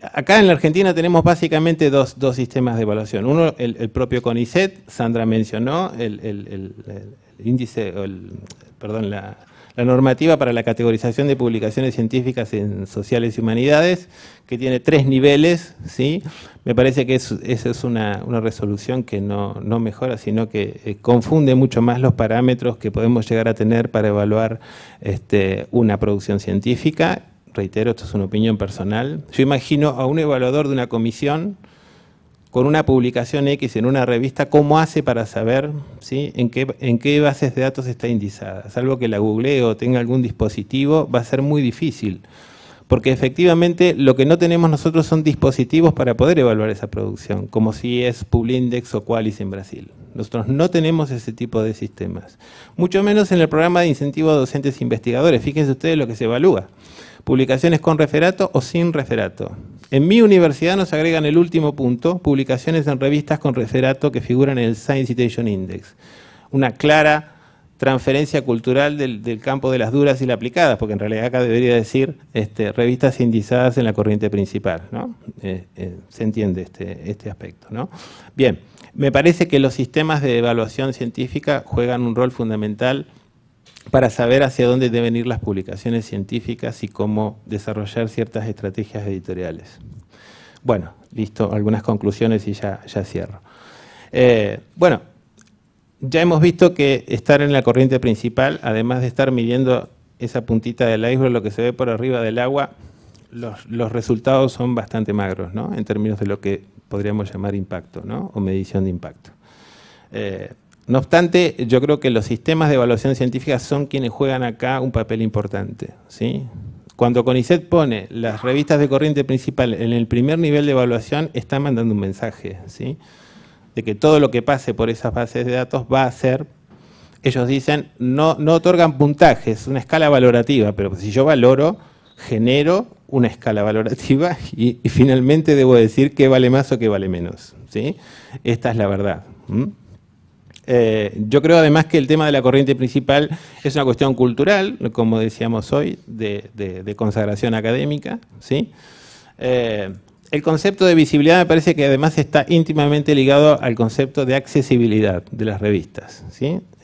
acá en la Argentina tenemos básicamente dos, sistemas de evaluación. Uno, el, propio CONICET, Sandra mencionó, el, el, el índice, perdón, la la normativa para la categorización de publicaciones científicas en sociales y humanidades, que tiene tres niveles, ¿sí? Me parece que esa es una, resolución que no, mejora, sino que eh, confunde mucho más los parámetros que podemos llegar a tener para evaluar este, una producción científica. Reitero, esto es una opinión personal. Yo imagino a un evaluador de una comisión con una publicación X en una revista, ¿cómo hace para saber ¿sí? en, qué, bases de datos está indizada? Salvo que la googlee o tenga algún dispositivo, va a ser muy difícil. Porque efectivamente lo que no tenemos nosotros son dispositivos para poder evaluar esa producción, como si es Publindex o Qualis en Brasil. Nosotros no tenemos ese tipo de sistemas. Mucho menos en el programa de incentivo a docentes e investigadores. Fíjense ustedes lo que se evalúa publicaciones con referato o sin referato. En mi universidad nos agregan el último punto, publicaciones en revistas con referato que figuran en el Science Citation Index. Una clara transferencia cultural del, campo de las duras y las aplicadas, porque en realidad acá debería decir este, revistas indizadas en la corriente principal, ¿no? Eh, eh, se entiende este, este aspecto, ¿no? Bien, me parece que los sistemas de evaluación científica juegan un rol fundamental para saber hacia dónde deben ir las publicaciones científicas y cómo desarrollar ciertas estrategias editoriales. Bueno, listo, algunas conclusiones y ya, ya cierro. Eh, bueno, ya hemos visto que estar en la corriente principal, además de estar midiendo esa puntita del iceberg, lo que se ve por arriba del agua, los, resultados son bastante magros, ¿no? En términos de lo que podríamos llamar impacto, ¿no? O medición de impacto. Eh, no obstante, yo creo que los sistemas de evaluación científica son quienes juegan acá un papel importante. ¿sí? Cuando CONICET pone las revistas de corriente principal en el primer nivel de evaluación, está mandando un mensaje, ¿sí? de que todo lo que pase por esas bases de datos va a ser, ellos dicen, no, no otorgan puntajes, una escala valorativa, pero si yo valoro, genero una escala valorativa y, finalmente debo decir qué vale más o qué vale menos. ¿sí? Esta es la verdad. Eh, yo creo además que el tema de la corriente principal es una cuestión cultural, como decíamos hoy, de, consagración académica. Eh, el concepto de visibilidad me parece que además está íntimamente ligado al concepto de accesibilidad de las revistas.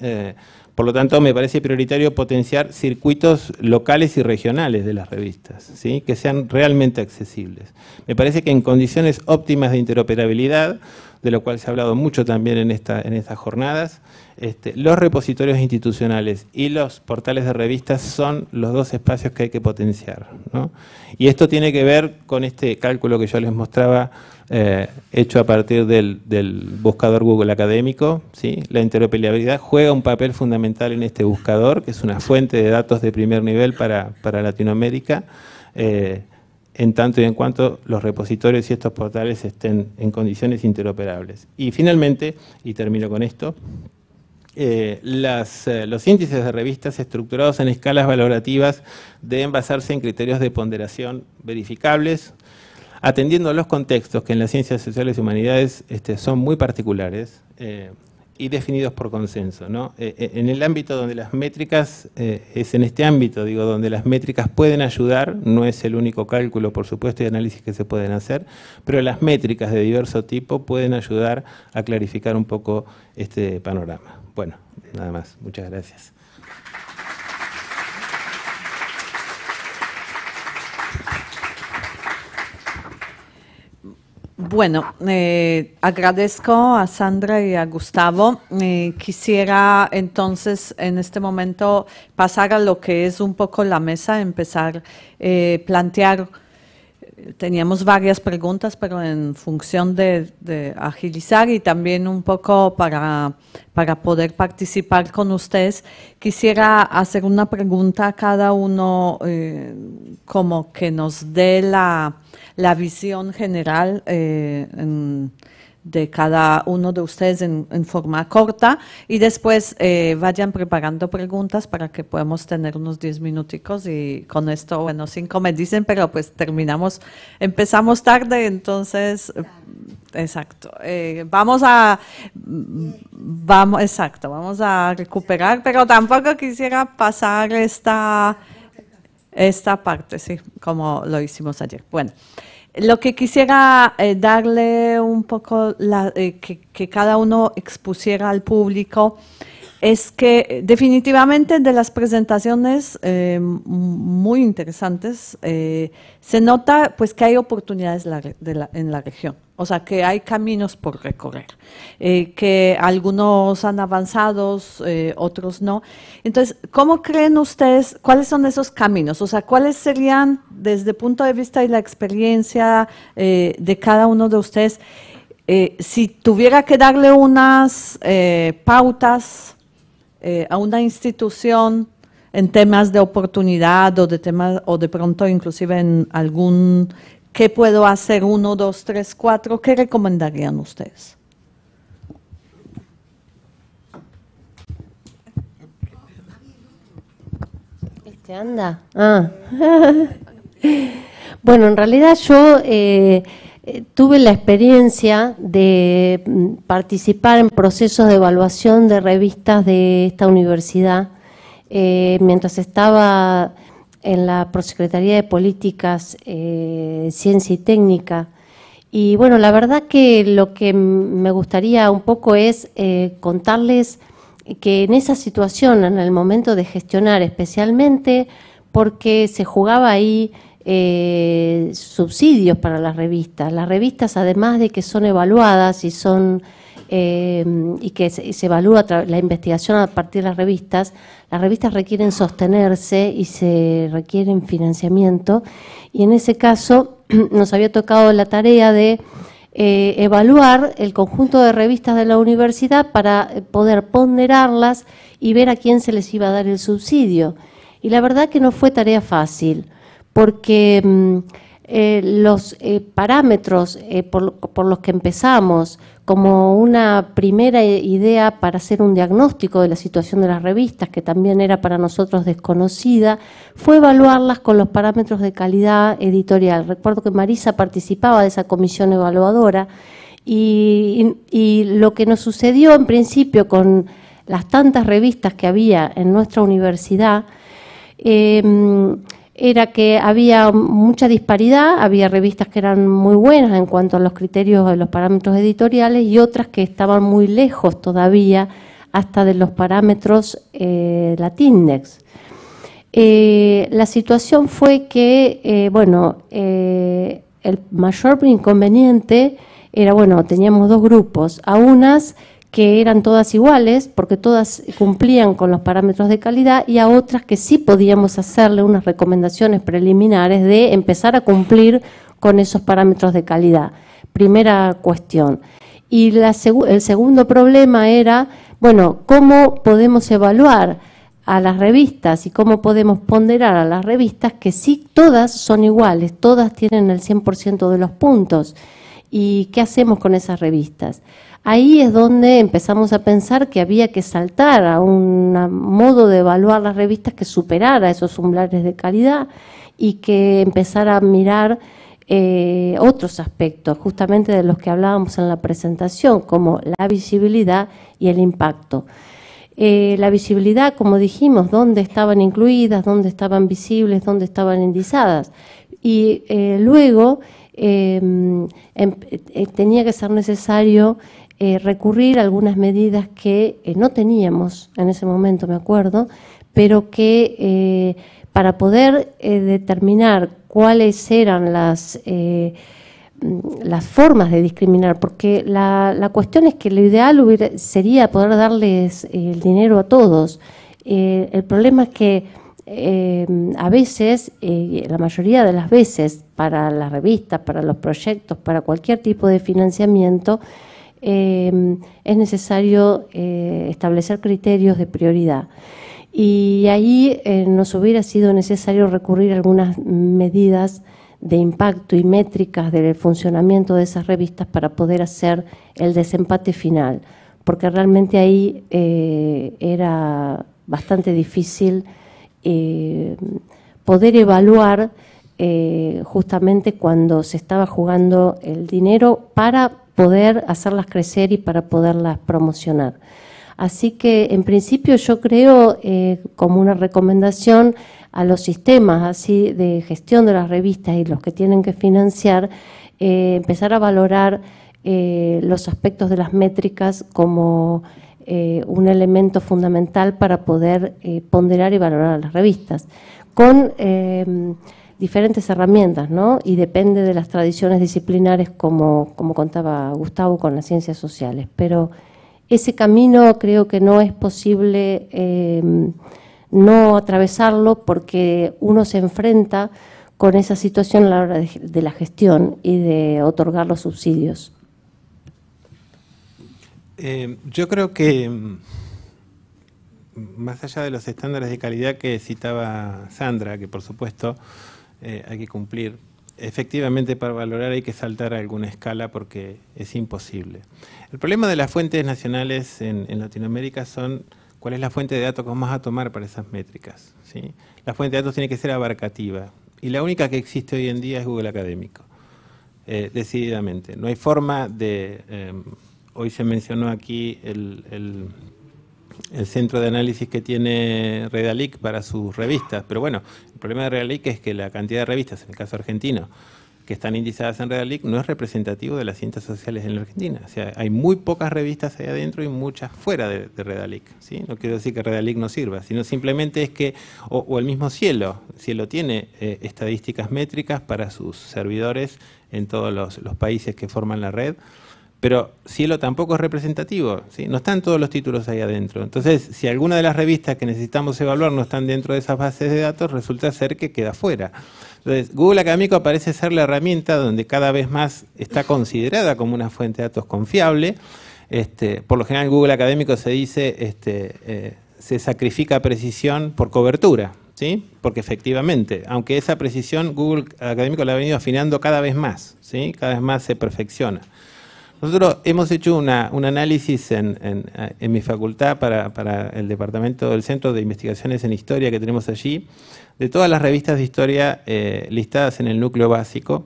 Eh, por lo tanto, me parece prioritario potenciar circuitos locales y regionales de las revistas, que sean realmente accesibles. Me parece que en condiciones óptimas de interoperabilidad, de lo cual se ha hablado mucho también en, estas jornadas. Este, los repositorios institucionales y los portales de revistas son los dos espacios que hay que potenciar. Y esto tiene que ver con este cálculo que yo les mostraba, eh, hecho a partir del, buscador Google académico. ¿sí? La interoperabilidad juega un papel fundamental en este buscador, que es una fuente de datos de primer nivel para, Latinoamérica. Eh, en tanto y en cuanto los repositorios y estos portales estén en condiciones interoperables. Y finalmente, y termino con esto, eh, las, eh, los índices de revistas estructurados en escalas valorativas deben basarse en criterios de ponderación verificables, atendiendo a los contextos que en las ciencias sociales y humanidades este, son muy particulares, eh, y definidos por consenso. ¿no? Eh, eh, en el ámbito donde las métricas, eh, es en este ámbito, digo, donde las métricas pueden ayudar, no es el único cálculo, por supuesto, y análisis que se pueden hacer, pero las métricas de diverso tipo pueden ayudar a clarificar un poco este panorama. Bueno, nada más. Muchas gracias. Bueno, eh, agradezco a Sandra y a Gustavo. Eh, quisiera entonces en este momento pasar a lo que es un poco la mesa, empezar a eh, plantear teníamos varias preguntas, pero en función de, agilizar y también un poco para, para poder participar con ustedes, quisiera hacer una pregunta a cada uno eh, como que nos dé la, visión general eh, en, de cada uno de ustedes en, forma corta y después eh, vayan preparando preguntas para que podamos tener unos 10 minuticos y con esto, bueno, cinco me dicen, pero pues terminamos, empezamos tarde, entonces, eh, exacto, eh, vamos a, vamos, exacto, vamos a recuperar, pero tampoco quisiera pasar esta, esta parte, sí, como lo hicimos ayer. Bueno. Lo que quisiera eh, darle un poco, la, eh, que, cada uno expusiera al público, es que definitivamente de las presentaciones eh, muy interesantes se nota pues que hay oportunidades en la región. O sea, que hay caminos por recorrer, que algunos han avanzado, otros no. Entonces, ¿cómo creen ustedes cuáles son esos caminos? O sea, ¿cuáles serían desde el punto de vista y la experiencia eh, de cada uno de ustedes, eh, si tuviera que darle unas eh, pautas a una institución en temas de oportunidad o de temas, o de pronto inclusive en algún, ¿qué puedo hacer? Uno, dos, tres, cuatro, ¿qué recomendarían ustedes? ¿Este anda? Ah. Bueno, en realidad yo eh, tuve la experiencia de mm, participar en procesos de evaluación de revistas de esta universidad eh, mientras estaba en la Prosecretaría de Políticas, eh, Ciencia y Técnica. Y bueno, la verdad que lo que me gustaría un poco es contarles que en esa situación, en el momento de gestionar especialmente porque se jugaba ahí eh, subsidios para las revistas. Las revistas, además de que son evaluadas y son eh, y que se, evalúa la investigación a partir de las revistas, las revistas requieren sostenerse y se requieren financiamiento. Y en ese caso nos había tocado la tarea de eh, evaluar el conjunto de revistas de la universidad para poder ponderarlas y ver a quién se les iba a dar el subsidio. Y la verdad que no fue tarea fácil, porque mm, eh, los eh, parámetros eh, por, los que empezamos como una primera idea para hacer un diagnóstico de la situación de las revistas, que también era para nosotros desconocida, fue evaluarlas con los parámetros de calidad editorial. Recuerdo que Marisa participaba de esa comisión evaluadora y lo que nos sucedió en principio con las tantas revistas que había en nuestra universidad, Em, era que había mucha disparidad, había revistas que eran muy buenas en cuanto a los criterios, de los parámetros editoriales y otras que estaban muy lejos todavía hasta de los parámetros eh, la eh, situación fue que, eh, bueno, eh, el mayor inconveniente era, bueno, teníamos dos grupos, a unas que eran todas iguales, porque todas cumplían con los parámetros de calidad, y a otras que sí podíamos hacerle unas recomendaciones preliminares de empezar a cumplir con esos parámetros de calidad. Primera cuestión. Y el segundo problema era, bueno, ¿cómo podemos evaluar a las revistas y cómo podemos ponderar a las revistas que sí todas son iguales, todas tienen el 100% de los puntos? ¿Y qué hacemos con esas revistas? ahí es donde empezamos a pensar que había que saltar a un modo de evaluar las revistas que superara esos umbrales de calidad y que empezara a mirar eh, otros aspectos, justamente de los que hablábamos en la presentación, como la visibilidad y el impacto. Eh, la visibilidad, como dijimos, dónde estaban incluidas, dónde estaban visibles, dónde estaban indizadas. Y eh, luego em, em, tenía que ser necesario eh, recurrir a algunas medidas que eh, no teníamos en ese momento, me acuerdo, pero que eh, para poder determinar cuáles eran las, las formas de discriminar, porque la, cuestión es que lo ideal sería poder darles el dinero a todos. el problema es que... a veces, la mayoría de las veces, para las revistas, para los proyectos, para cualquier tipo de financiamiento, Em, es necesario eh, establecer criterios de prioridad. Y ahí eh, nos hubiera sido necesario recurrir a algunas medidas de impacto y métricas del funcionamiento de esas revistas para poder hacer el desempate final, porque realmente ahí eh, era bastante difícil poder evaluar eh, justamente cuando se estaba jugando el dinero para poder hacerlas crecer y para poderlas promocionar. Así que, en principio, yo creo, eh, como una recomendación a los sistemas así de gestión de las revistas y los que tienen que financiar, eh, empezar a valorar los aspectos de las métricas como un elemento fundamental para poder ponderar y valorar a las revistas. Con diferentes herramientas, ¿no? Y depende de las tradiciones disciplinares, como, contaba Gustavo con las ciencias sociales. Pero ese camino creo que no es posible em, no atravesarlo porque uno se enfrenta con esa situación a la hora de, la gestión y de otorgar los subsidios. Em, yo creo que em, más allá de los estándares de calidad que citaba Sandra, que por supuesto eh, hay que cumplir. Efectivamente, para valorar hay que saltar a alguna escala porque es imposible. El problema de las fuentes nacionales en, Latinoamérica son cuál es la fuente de datos que vamos a tomar para esas métricas. ¿sí? La fuente de datos tiene que ser abarcativa y la única que existe hoy en día es Google Académico, eh, decididamente. No hay forma de... Eh, hoy se mencionó aquí el el centro de análisis que tiene Redalic para sus revistas. Pero bueno, el problema de Redalic es que la cantidad de revistas, en el caso argentino, que están indizadas en Redalic no es representativo de las ciencias sociales en la Argentina. O sea, hay muy pocas revistas ahí adentro y muchas fuera de, Redalic. ¿sí? No quiero decir que Redalic no sirva, sino simplemente es que, o, el mismo Cielo, Cielo tiene eh, estadísticas métricas para sus servidores en todos los países que forman la red pero Cielo tampoco es representativo, ¿sí? no están todos los títulos ahí adentro. Entonces, si alguna de las revistas que necesitamos evaluar no están dentro de esas bases de datos, resulta ser que queda fuera. Entonces, Google Académico parece ser la herramienta donde cada vez más está considerada como una fuente de datos confiable. Este, por lo general, Google Académico se dice, este, eh, se sacrifica precisión por cobertura, ¿Sí? Porque efectivamente, aunque esa precisión Google Académico la ha venido afinando cada vez más, ¿sí? Cada vez más se perfecciona. Nosotros hemos hecho un análisis en, mi facultad para, el departamento del Centro de Investigaciones en Historia que tenemos allí, de todas las revistas de historia eh, listadas en el núcleo básico,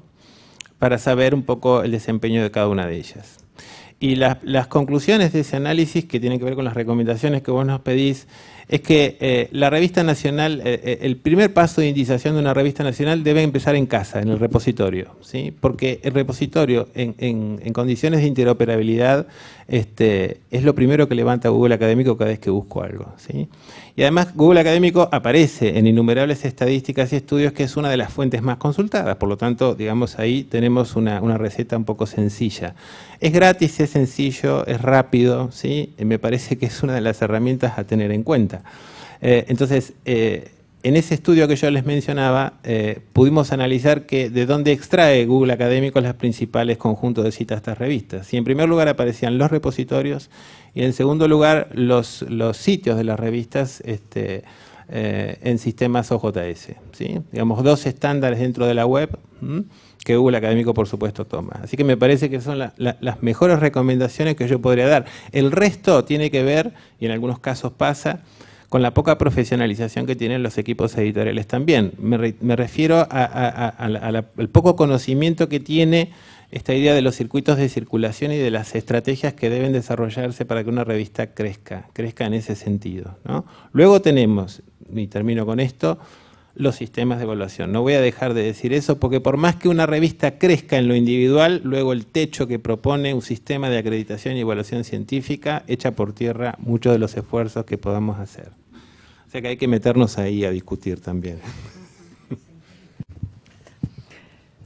para saber un poco el desempeño de cada una de ellas. Y las conclusiones de ese análisis, que tienen que ver con las recomendaciones que vos nos pedís, es que eh, la revista nacional, eh, eh, el primer paso de indización de una revista nacional debe empezar en casa, en el repositorio, ¿sí? porque el repositorio en, condiciones de interoperabilidad este, es lo primero que levanta Google Académico cada vez que busco algo. ¿sí? Y además Google Académico aparece en innumerables estadísticas y estudios que es una de las fuentes más consultadas, por lo tanto, digamos, ahí tenemos una, receta un poco sencilla. Es gratis, es sencillo, es rápido, ¿sí? Eh, me parece que es una de las herramientas a tener en cuenta. Eh, entonces, eh, en ese estudio que yo les mencionaba, eh, pudimos analizar que de dónde extrae Google Académico los principales conjuntos de citas de estas revistas. Y en primer lugar aparecían los repositorios y en segundo lugar los, sitios de las revistas este, eh, en sistemas OJS. Digamos, dos estándares dentro de la web que Google Académico, por supuesto, toma. Así que me parece que son las mejores recomendaciones que yo podría dar. El resto tiene que ver, y en algunos casos pasa, con la poca profesionalización que tienen los equipos editoriales también. Me, refiero al poco conocimiento que tiene esta idea de los circuitos de circulación y de las estrategias que deben desarrollarse para que una revista crezca, crezca en ese sentido. Luego tenemos, y termino con esto, los sistemas de evaluación. No voy a dejar de decir eso porque por más que una revista crezca en lo individual, luego el techo que propone un sistema de acreditación y evaluación científica echa por tierra muchos de los esfuerzos que podamos hacer. O sea que hay que meternos ahí a discutir también.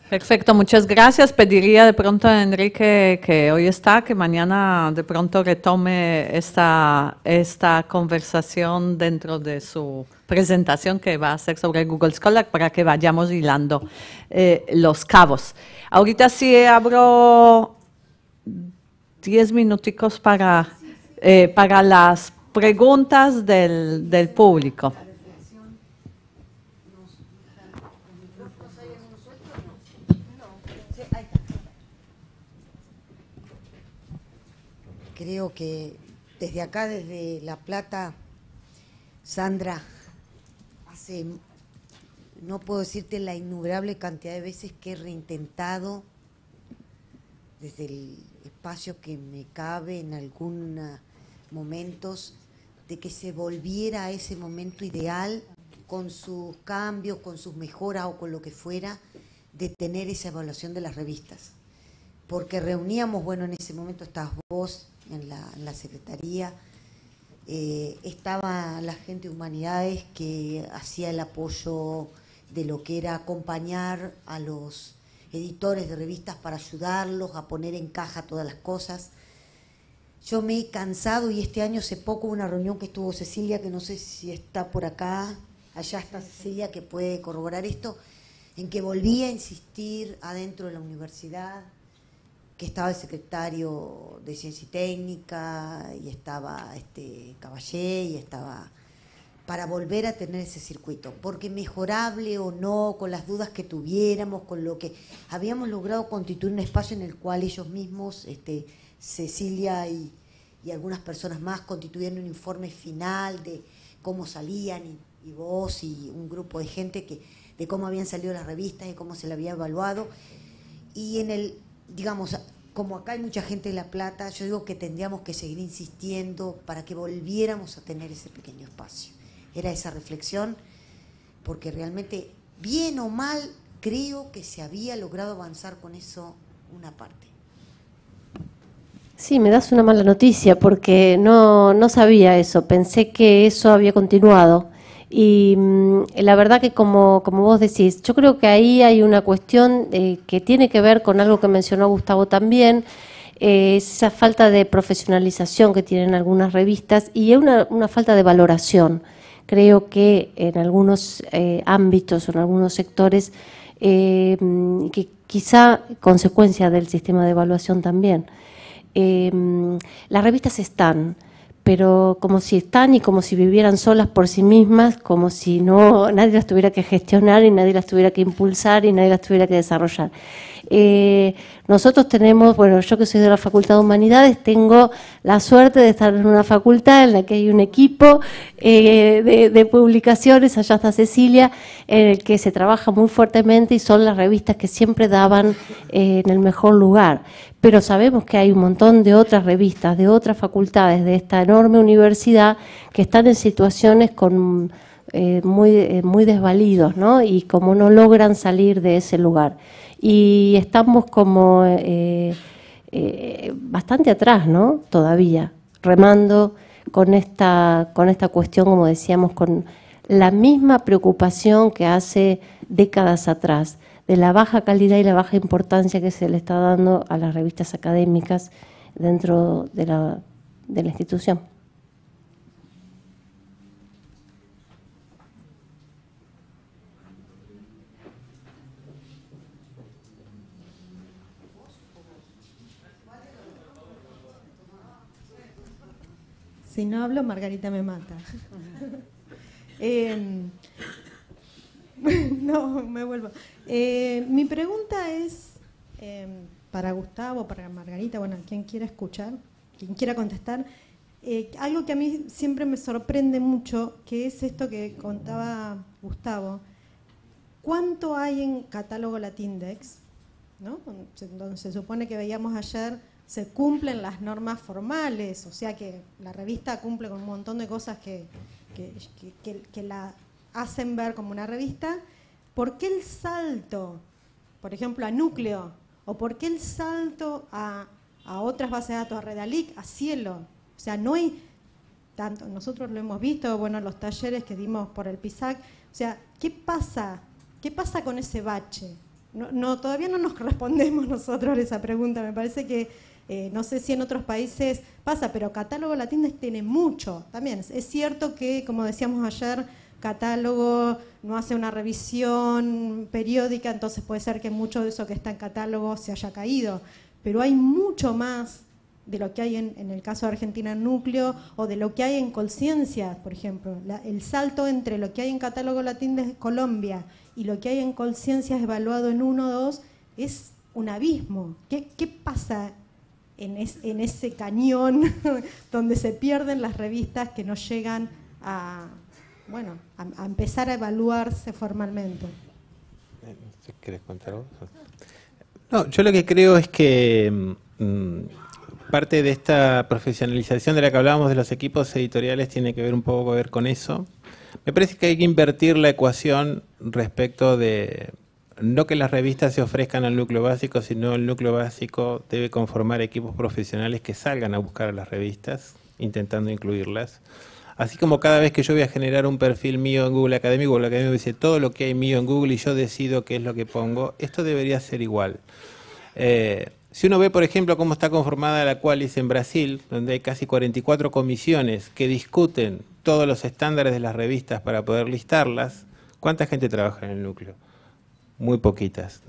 Perfecto, muchas gracias. Pediría de pronto a Enrique que hoy está, que mañana de pronto retome esta, esta conversación dentro de su presentación que va a hacer sobre Google Scholar para que vayamos hilando eh, los cabos. Ahorita sí abro diez minuticos para, eh, para las preguntas del, del público. Creo que desde acá, desde La Plata, Sandra, no puedo decirte la innumerable cantidad de veces que he reintentado desde el espacio que me cabe en algunos momentos, de que se volviera a ese momento ideal con sus cambios, con sus mejoras o con lo que fuera, de tener esa evaluación de las revistas. Porque reuníamos, bueno, en ese momento estás vos en la Secretaría, eh, estaba la gente de Humanidades que hacía el apoyo de lo que era acompañar a los editores de revistas para ayudarlos a poner en caja todas las cosas. Yo me he cansado y este año hace poco una reunión que estuvo Cecilia, que no sé si está por acá, allá está Cecilia que puede corroborar esto, en que volví a insistir adentro de la universidad, estaba el secretario de Ciencia y Técnica, y estaba este Caballé, y estaba para volver a tener ese circuito, porque mejorable o no, con las dudas que tuviéramos, con lo que habíamos logrado constituir un espacio en el cual ellos mismos, este, Cecilia y, algunas personas más, constituían un informe final de cómo salían, y, vos y un grupo de gente que, de cómo habían salido las revistas y cómo se le había evaluado. Y en el digamos, como acá hay mucha gente de La Plata, yo digo que tendríamos que seguir insistiendo para que volviéramos a tener ese pequeño espacio. Era esa reflexión, porque realmente, bien o mal, creo que se había logrado avanzar con eso una parte. Sí, me das una mala noticia porque no, no sabía eso, pensé que eso había continuado. Y mm, la verdad que como, vos decís, yo creo que ahí hay una cuestión eh, que tiene que ver con algo que mencionó Gustavo también, eh, esa falta de profesionalización que tienen algunas revistas y una, una falta de valoración. Creo que en algunos eh, ámbitos o en algunos sectores, que quizá consecuencia del sistema de evaluación también, las revistas están pero como si están y como si vivieran solas por sí mismas, como si no nadie las tuviera que gestionar y nadie las tuviera que impulsar y nadie las tuviera que desarrollar. Eh, nosotros tenemos, bueno, yo que soy de la Facultad de Humanidades, tengo la suerte de estar en una facultad en la que hay un equipo eh, de, publicaciones, allá está Cecilia, en el que se trabaja muy fuertemente y son las revistas que siempre daban eh, en el mejor lugar. Pero sabemos que hay un montón de otras revistas, de otras facultades, de esta enorme universidad, que están en situaciones muy, desvalidos, Y como no logran salir de ese lugar y estamos como eh, eh, bastante atrás, ¿no? Todavía, remando con esta, con esta cuestión, como decíamos, con la misma preocupación que hace décadas atrás, de la baja calidad y la baja importancia que se le está dando a las revistas académicas dentro de la, de la institución. Si no hablo, Margarita me mata. Em, no, me vuelvo. Eh, mi pregunta es em, para Gustavo, para Margarita, bueno, quien quiera escuchar, quien quiera contestar. Eh, algo que a mí siempre me sorprende mucho, que es esto que contaba Gustavo. ¿Cuánto hay en catálogo Latindex? ¿No? se supone que veíamos ayer se cumplen las normas formales, o sea que la revista cumple con un montón de cosas que, que, la hacen ver como una revista, ¿por qué el salto, por ejemplo, a núcleo? ¿O por qué el salto a, otras bases de datos, a Redalic, a Cielo? O sea, no hay tanto, nosotros lo hemos visto, bueno, los talleres que dimos por el PISAC, o sea, ¿qué pasa? ¿Qué pasa con ese bache? No, no, todavía no nos respondemos nosotros a esa pregunta, me parece que eh, no sé si en otros países pasa, pero catálogo latino tiene mucho también. Es cierto que, como decíamos ayer, catálogo no hace una revisión periódica, entonces puede ser que mucho de eso que está en catálogo se haya caído, pero hay mucho más de lo que hay en, el caso de Argentina Núcleo o de lo que hay en Colciencia, por ejemplo. el salto entre lo que hay en catálogo latín de Colombia y lo que hay en Colciencias evaluado en 1 o 2 es un abismo. ¿Qué pasa en, ese cañón donde se pierden las revistas que no llegan a, bueno, a, empezar a evaluarse formalmente. Eh, ¿Quieres contar vos No, yo lo que creo es que mm, parte de esta profesionalización de la que hablábamos de los equipos editoriales tiene que ver un poco con eso. Me parece que hay que invertir la ecuación respecto de, no que las revistas se ofrezcan al núcleo básico, sino el núcleo básico debe conformar equipos profesionales que salgan a buscar las revistas, intentando incluirlas. Así como cada vez que yo voy a generar un perfil mío en Google Academy, Google Academia me dice todo lo que hay mío en Google y yo decido qué es lo que pongo, esto debería ser igual. Eh, si uno ve, por ejemplo, cómo está conformada la Qualis en Brasil, donde hay casi 44 comisiones que discuten todos los estándares de las revistas para poder listarlas, ¿cuánta gente trabaja en el núcleo? muy poquitas.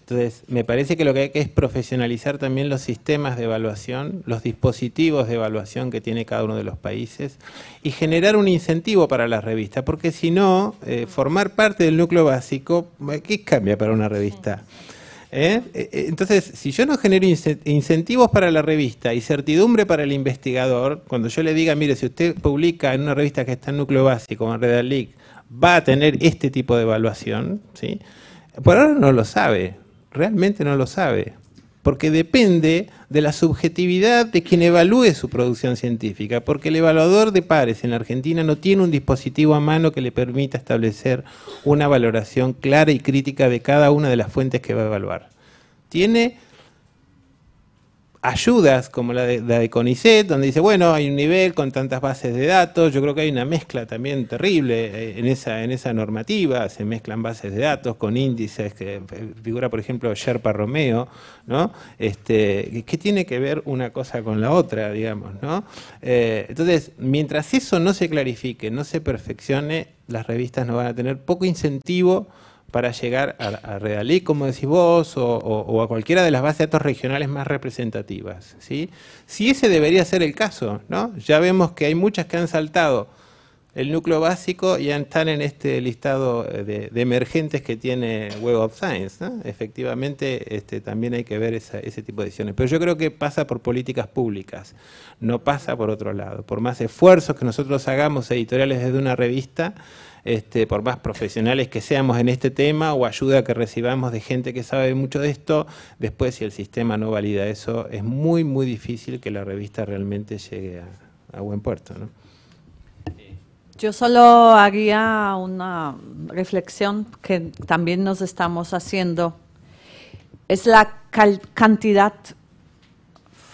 Entonces, me parece que lo que hay que es profesionalizar también los sistemas de evaluación, los dispositivos de evaluación que tiene cada uno de los países y generar un incentivo para las revistas, porque si no, eh, formar parte del núcleo básico, eh, ¿qué cambia para una revista? ¿Eh? Entonces, si yo no genero incentivos para la revista y certidumbre para el investigador, cuando yo le diga, mire, si usted publica en una revista que está en núcleo básico, en Red va a tener este tipo de evaluación, ¿sí? por ahora no lo sabe, realmente no lo sabe, porque depende de la subjetividad de quien evalúe su producción científica, porque el evaluador de pares en Argentina no tiene un dispositivo a mano que le permita establecer una valoración clara y crítica de cada una de las fuentes que va a evaluar. Tiene ayudas como la de, la de, CONICET, donde dice, bueno, hay un nivel con tantas bases de datos, yo creo que hay una mezcla también terrible eh, en esa, en esa normativa, se mezclan bases de datos con índices, que eh, figura por ejemplo Sherpa Romeo, ¿no? Este, ¿Qué tiene que ver una cosa con la otra, digamos? ¿no? Eh, entonces, mientras eso no se clarifique, no se perfeccione, las revistas no van a tener poco incentivo para llegar a, a como decís vos, o, a cualquiera de las bases de datos regionales más representativas. ¿sí? Si ese debería ser el caso, ¿no? ya vemos que hay muchas que han saltado el núcleo básico y están en este listado de, emergentes que tiene Web of Science. Efectivamente, este, también hay que ver ese tipo de decisiones. Pero yo creo que pasa por políticas públicas, no pasa por otro lado. Por más esfuerzos que nosotros hagamos editoriales desde una revista, este, por más profesionales que seamos en este tema o ayuda que recibamos de gente que sabe mucho de esto, después si el sistema no valida eso, es muy, muy difícil que la revista realmente llegue a, buen puerto. Yo solo haría una reflexión que también nos estamos haciendo. Es la cantidad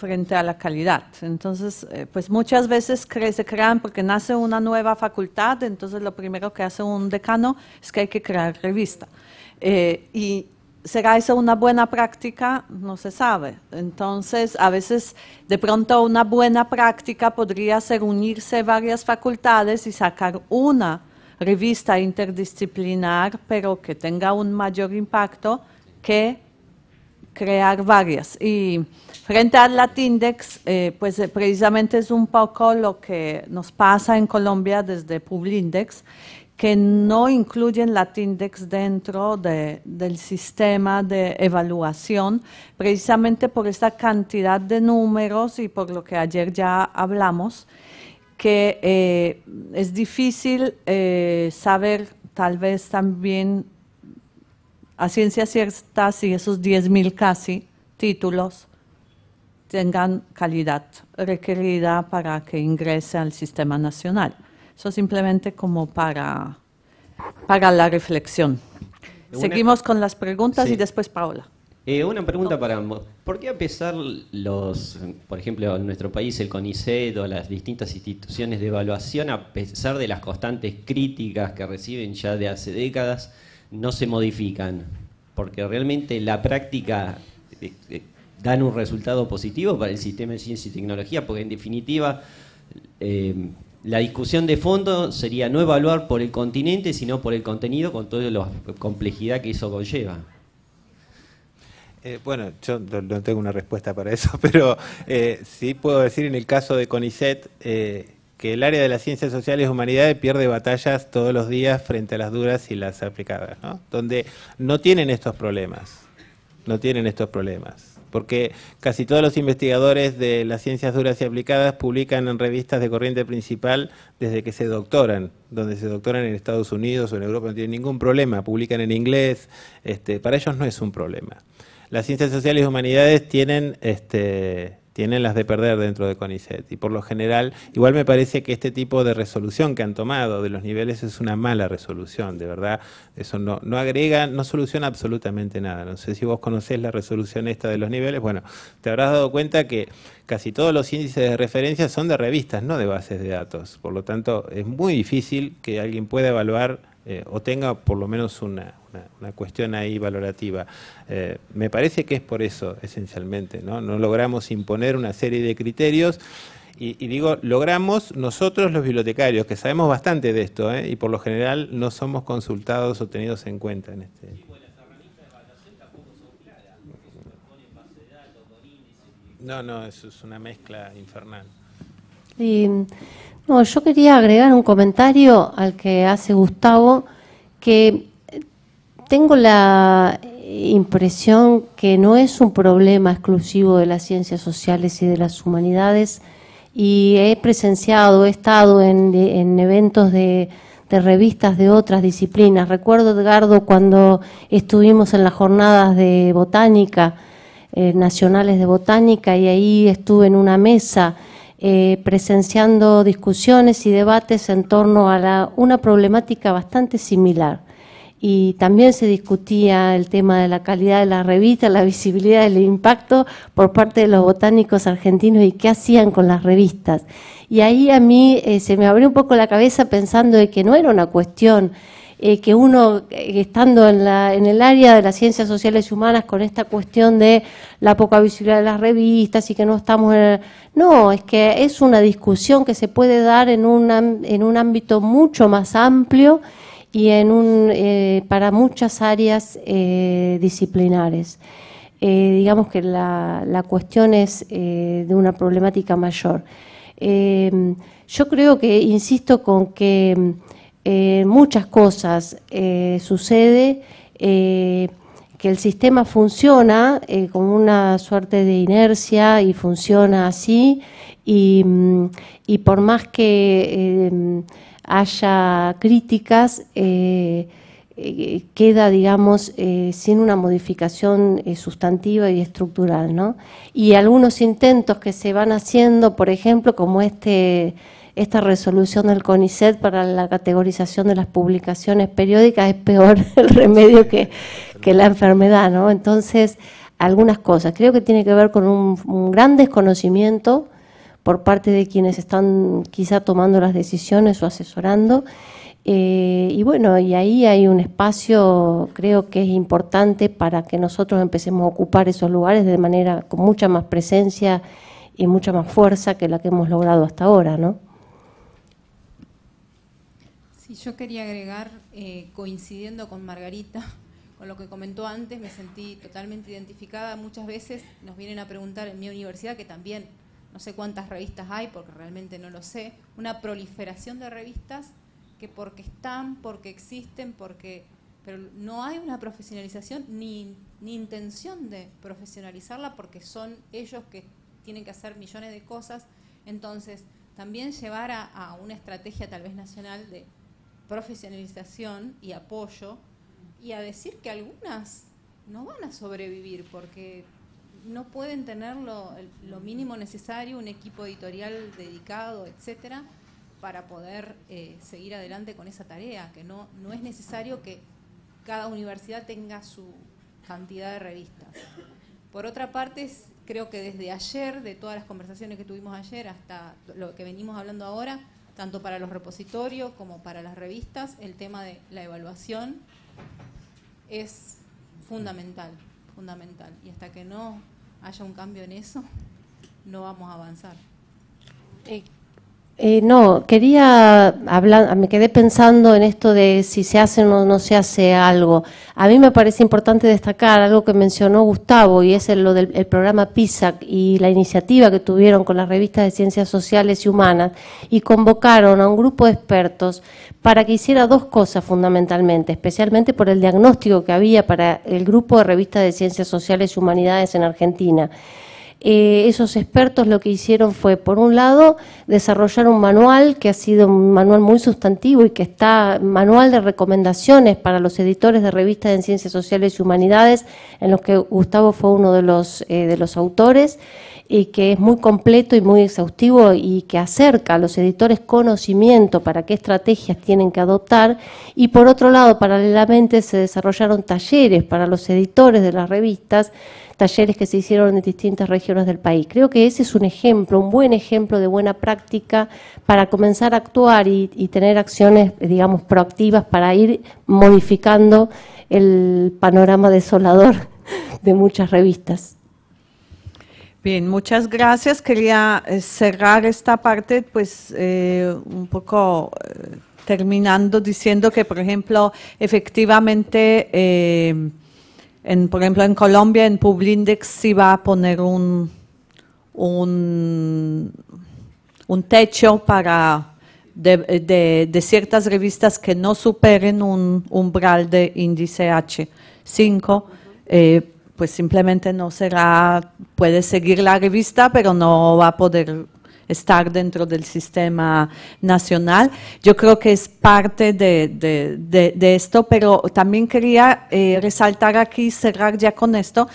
frente a la calidad. Entonces, eh, pues muchas veces crece se crean porque nace una nueva facultad, entonces lo primero que hace un decano es que hay que crear revista. Eh, y ¿Será eso una buena práctica? No se sabe. Entonces, a veces, de pronto, una buena práctica podría ser unirse varias facultades y sacar una revista interdisciplinar, pero que tenga un mayor impacto que crear varias. Y frente al Latindex, eh, pues eh, precisamente es un poco lo que nos pasa en Colombia desde Publindex, que no incluyen Latindex dentro de, del sistema de evaluación, precisamente por esta cantidad de números y por lo que ayer ya hablamos, que eh, es difícil eh, saber tal vez también a ciencia cierta si esos 10.000 casi títulos tengan calidad requerida para que ingrese al sistema nacional. Eso simplemente como para, la reflexión. Seguimos con las preguntas y después Paola. Eh, una pregunta para ambos. ¿Por qué a pesar los, por ejemplo, en nuestro país el CONICET o las distintas instituciones de evaluación, a pesar de las constantes críticas que reciben ya de hace décadas, no se modifican, porque realmente la práctica eh, eh, dan un resultado positivo para el sistema de ciencia y tecnología, porque en definitiva eh, la discusión de fondo sería no evaluar por el continente, sino por el contenido, con toda la complejidad que eso conlleva. bueno, yo no tengo una respuesta para eso, pero sí puedo decir en el caso de CONICET, que el área de las ciencias sociales y humanidades pierde batallas todos los días frente a las duras y las aplicadas, ¿no? donde no tienen estos problemas, no tienen estos problemas, porque casi todos los investigadores de las ciencias duras y aplicadas publican en revistas de corriente principal desde que se doctoran, donde se doctoran en Estados Unidos o en Europa, no tienen ningún problema, publican en inglés, este, para ellos no es un problema. Las ciencias sociales y humanidades tienen... Este, tienen las de perder dentro de CONICET. Y por lo general, igual me parece que este tipo de resolución que han tomado de los niveles es una mala resolución, de verdad. Eso no, no agrega, no soluciona absolutamente nada. No sé si vos conocés la resolución esta de los niveles. Bueno, te habrás dado cuenta que casi todos los índices de referencia son de revistas, no de bases de datos. Por lo tanto, es muy difícil que alguien pueda evaluar eh, o tenga por lo menos una, una, cuestión ahí valorativa. Eh, me parece que es por eso, esencialmente, ¿no? No logramos imponer una serie de criterios. Y, digo, logramos nosotros los bibliotecarios, que sabemos bastante de esto, ¿eh? y por lo general no somos consultados o tenidos en cuenta en este. No, no, eso es una mezcla infernal. no, yo quería agregar un comentario al que hace Gustavo, que tengo la impresión que no es un problema exclusivo de las ciencias sociales y de las humanidades y he presenciado, he estado en, eventos de, revistas de otras disciplinas. Recuerdo, Edgardo, cuando estuvimos en las jornadas de botánica, eh, nacionales de botánica, y ahí estuve en una mesa eh, presenciando discusiones y debates en torno a una problemática bastante similar y también se discutía el tema de la calidad de la revista, la visibilidad el impacto por parte de los botánicos argentinos y qué hacían con las revistas. Y ahí a mí eh, se me abrió un poco la cabeza pensando de que no era una cuestión eh, que uno, eh, estando en, el área de las ciencias sociales y humanas con esta cuestión de la poca visibilidad de las revistas y que no estamos en No, es que es una discusión que se puede dar en un, en un ámbito mucho más amplio y en un, eh, para muchas áreas eh, disciplinares. Eh, digamos que la, cuestión es de una problemática mayor. yo creo que, insisto, con que muchas cosas sucede, que el sistema funciona con una suerte de inercia y funciona así, y, mm, y por más que haya críticas, eh, eh, queda, digamos, eh, sin una modificación sustantiva y estructural, ¿no? Y algunos intentos que se van haciendo, por ejemplo, como este esta resolución del CONICET para la categorización de las publicaciones periódicas es peor el remedio que, la enfermedad, Entonces, algunas cosas. Creo que tiene que ver con un gran desconocimiento por parte de quienes están quizá tomando las decisiones o asesorando. Eh, y bueno, y ahí hay un espacio, creo que es importante para que nosotros empecemos a ocupar esos lugares de manera con mucha más presencia y mucha más fuerza que la que hemos logrado hasta ahora, ¿no? Sí, yo quería agregar, eh, coincidiendo con Margarita, con lo que comentó antes, me sentí totalmente identificada. Muchas veces nos vienen a preguntar en mi universidad, que también no sé cuántas revistas hay porque realmente no lo sé, una proliferación de revistas que porque están, porque existen, porque pero no hay una profesionalización ni, intención de profesionalizarla porque son ellos que tienen que hacer millones de cosas. Entonces, también llevar a, a una estrategia tal vez nacional de profesionalización y apoyo y a decir que algunas no van a sobrevivir porque no pueden tener lo, mínimo necesario, un equipo editorial dedicado, etcétera, para poder eh, seguir adelante con esa tarea, que no, no es necesario que cada universidad tenga su cantidad de revistas. Por otra parte, creo que desde ayer, de todas las conversaciones que tuvimos ayer hasta lo que venimos hablando ahora, tanto para los repositorios como para las revistas, el tema de la evaluación es fundamental, fundamental. Y hasta que no haya un cambio en eso, no vamos a avanzar. Eh, eh, no, quería hablar, me quedé pensando en esto de si se hace o no se hace algo. A mí me parece importante destacar algo que mencionó Gustavo y es lo del programa PISAC y la iniciativa que tuvieron con las revistas de ciencias sociales y humanas y convocaron a un grupo de expertos para que hiciera dos cosas fundamentalmente, especialmente por el diagnóstico que había para el grupo de revistas de ciencias sociales y humanidades en Argentina eh, esos expertos lo que hicieron fue, por un lado, desarrollar un manual que ha sido un manual muy sustantivo y que está manual de recomendaciones para los editores de revistas en ciencias sociales y humanidades, en los que Gustavo fue uno de los, eh, de los autores y que es muy completo y muy exhaustivo y que acerca a los editores conocimiento para qué estrategias tienen que adoptar. Y por otro lado, paralelamente se desarrollaron talleres para los editores de las revistas, talleres que se hicieron en distintas regiones del país. Creo que ese es un ejemplo, un buen ejemplo de buena práctica para comenzar a actuar y, y tener acciones, digamos, proactivas para ir modificando el panorama desolador de muchas revistas. Bien, muchas gracias. Quería eh, cerrar esta parte, pues, eh, un poco eh, terminando diciendo que, por ejemplo, efectivamente, en, por ejemplo, en Colombia, en Publindex sí va a poner un, un, techo para de, ciertas revistas que no superen un umbral de índice H5 pues simplemente no será, puede seguir la revista, pero no va a poder estar dentro del sistema nacional. Yo creo que es parte de, esto, pero también quería eh, resaltar aquí, cerrar ya con esto,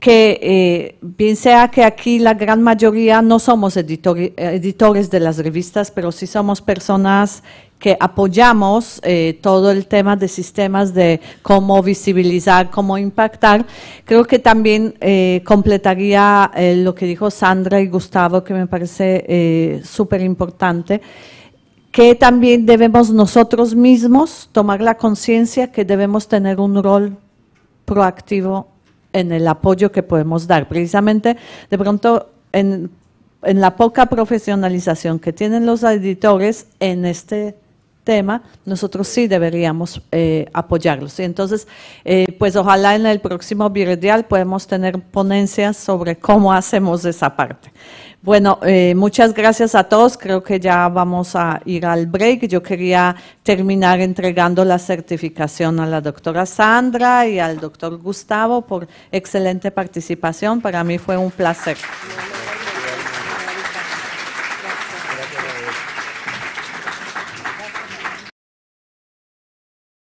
que eh, bien sea que aquí la gran mayoría no somos editores de las revistas, pero sí somos personas que apoyamos eh, todo el tema de sistemas de cómo visibilizar, cómo impactar. Creo que también eh, completaría eh, lo que dijo Sandra y Gustavo, que me parece súper importante que también debemos nosotros mismos tomar la conciencia que debemos tener un rol proactivo en el apoyo que podemos dar. Precisamente, de pronto, en, en la poca profesionalización que tienen los editores en este tema, nosotros sí deberíamos eh, apoyarlos. Y entonces, eh, pues ojalá en el próximo Biredial podemos tener ponencias sobre cómo hacemos esa parte. Bueno, eh, muchas gracias a todos. Creo que ya vamos a ir al break. Yo quería terminar entregando la certificación a la doctora Sandra y al doctor Gustavo por excelente participación. Para mí fue un placer.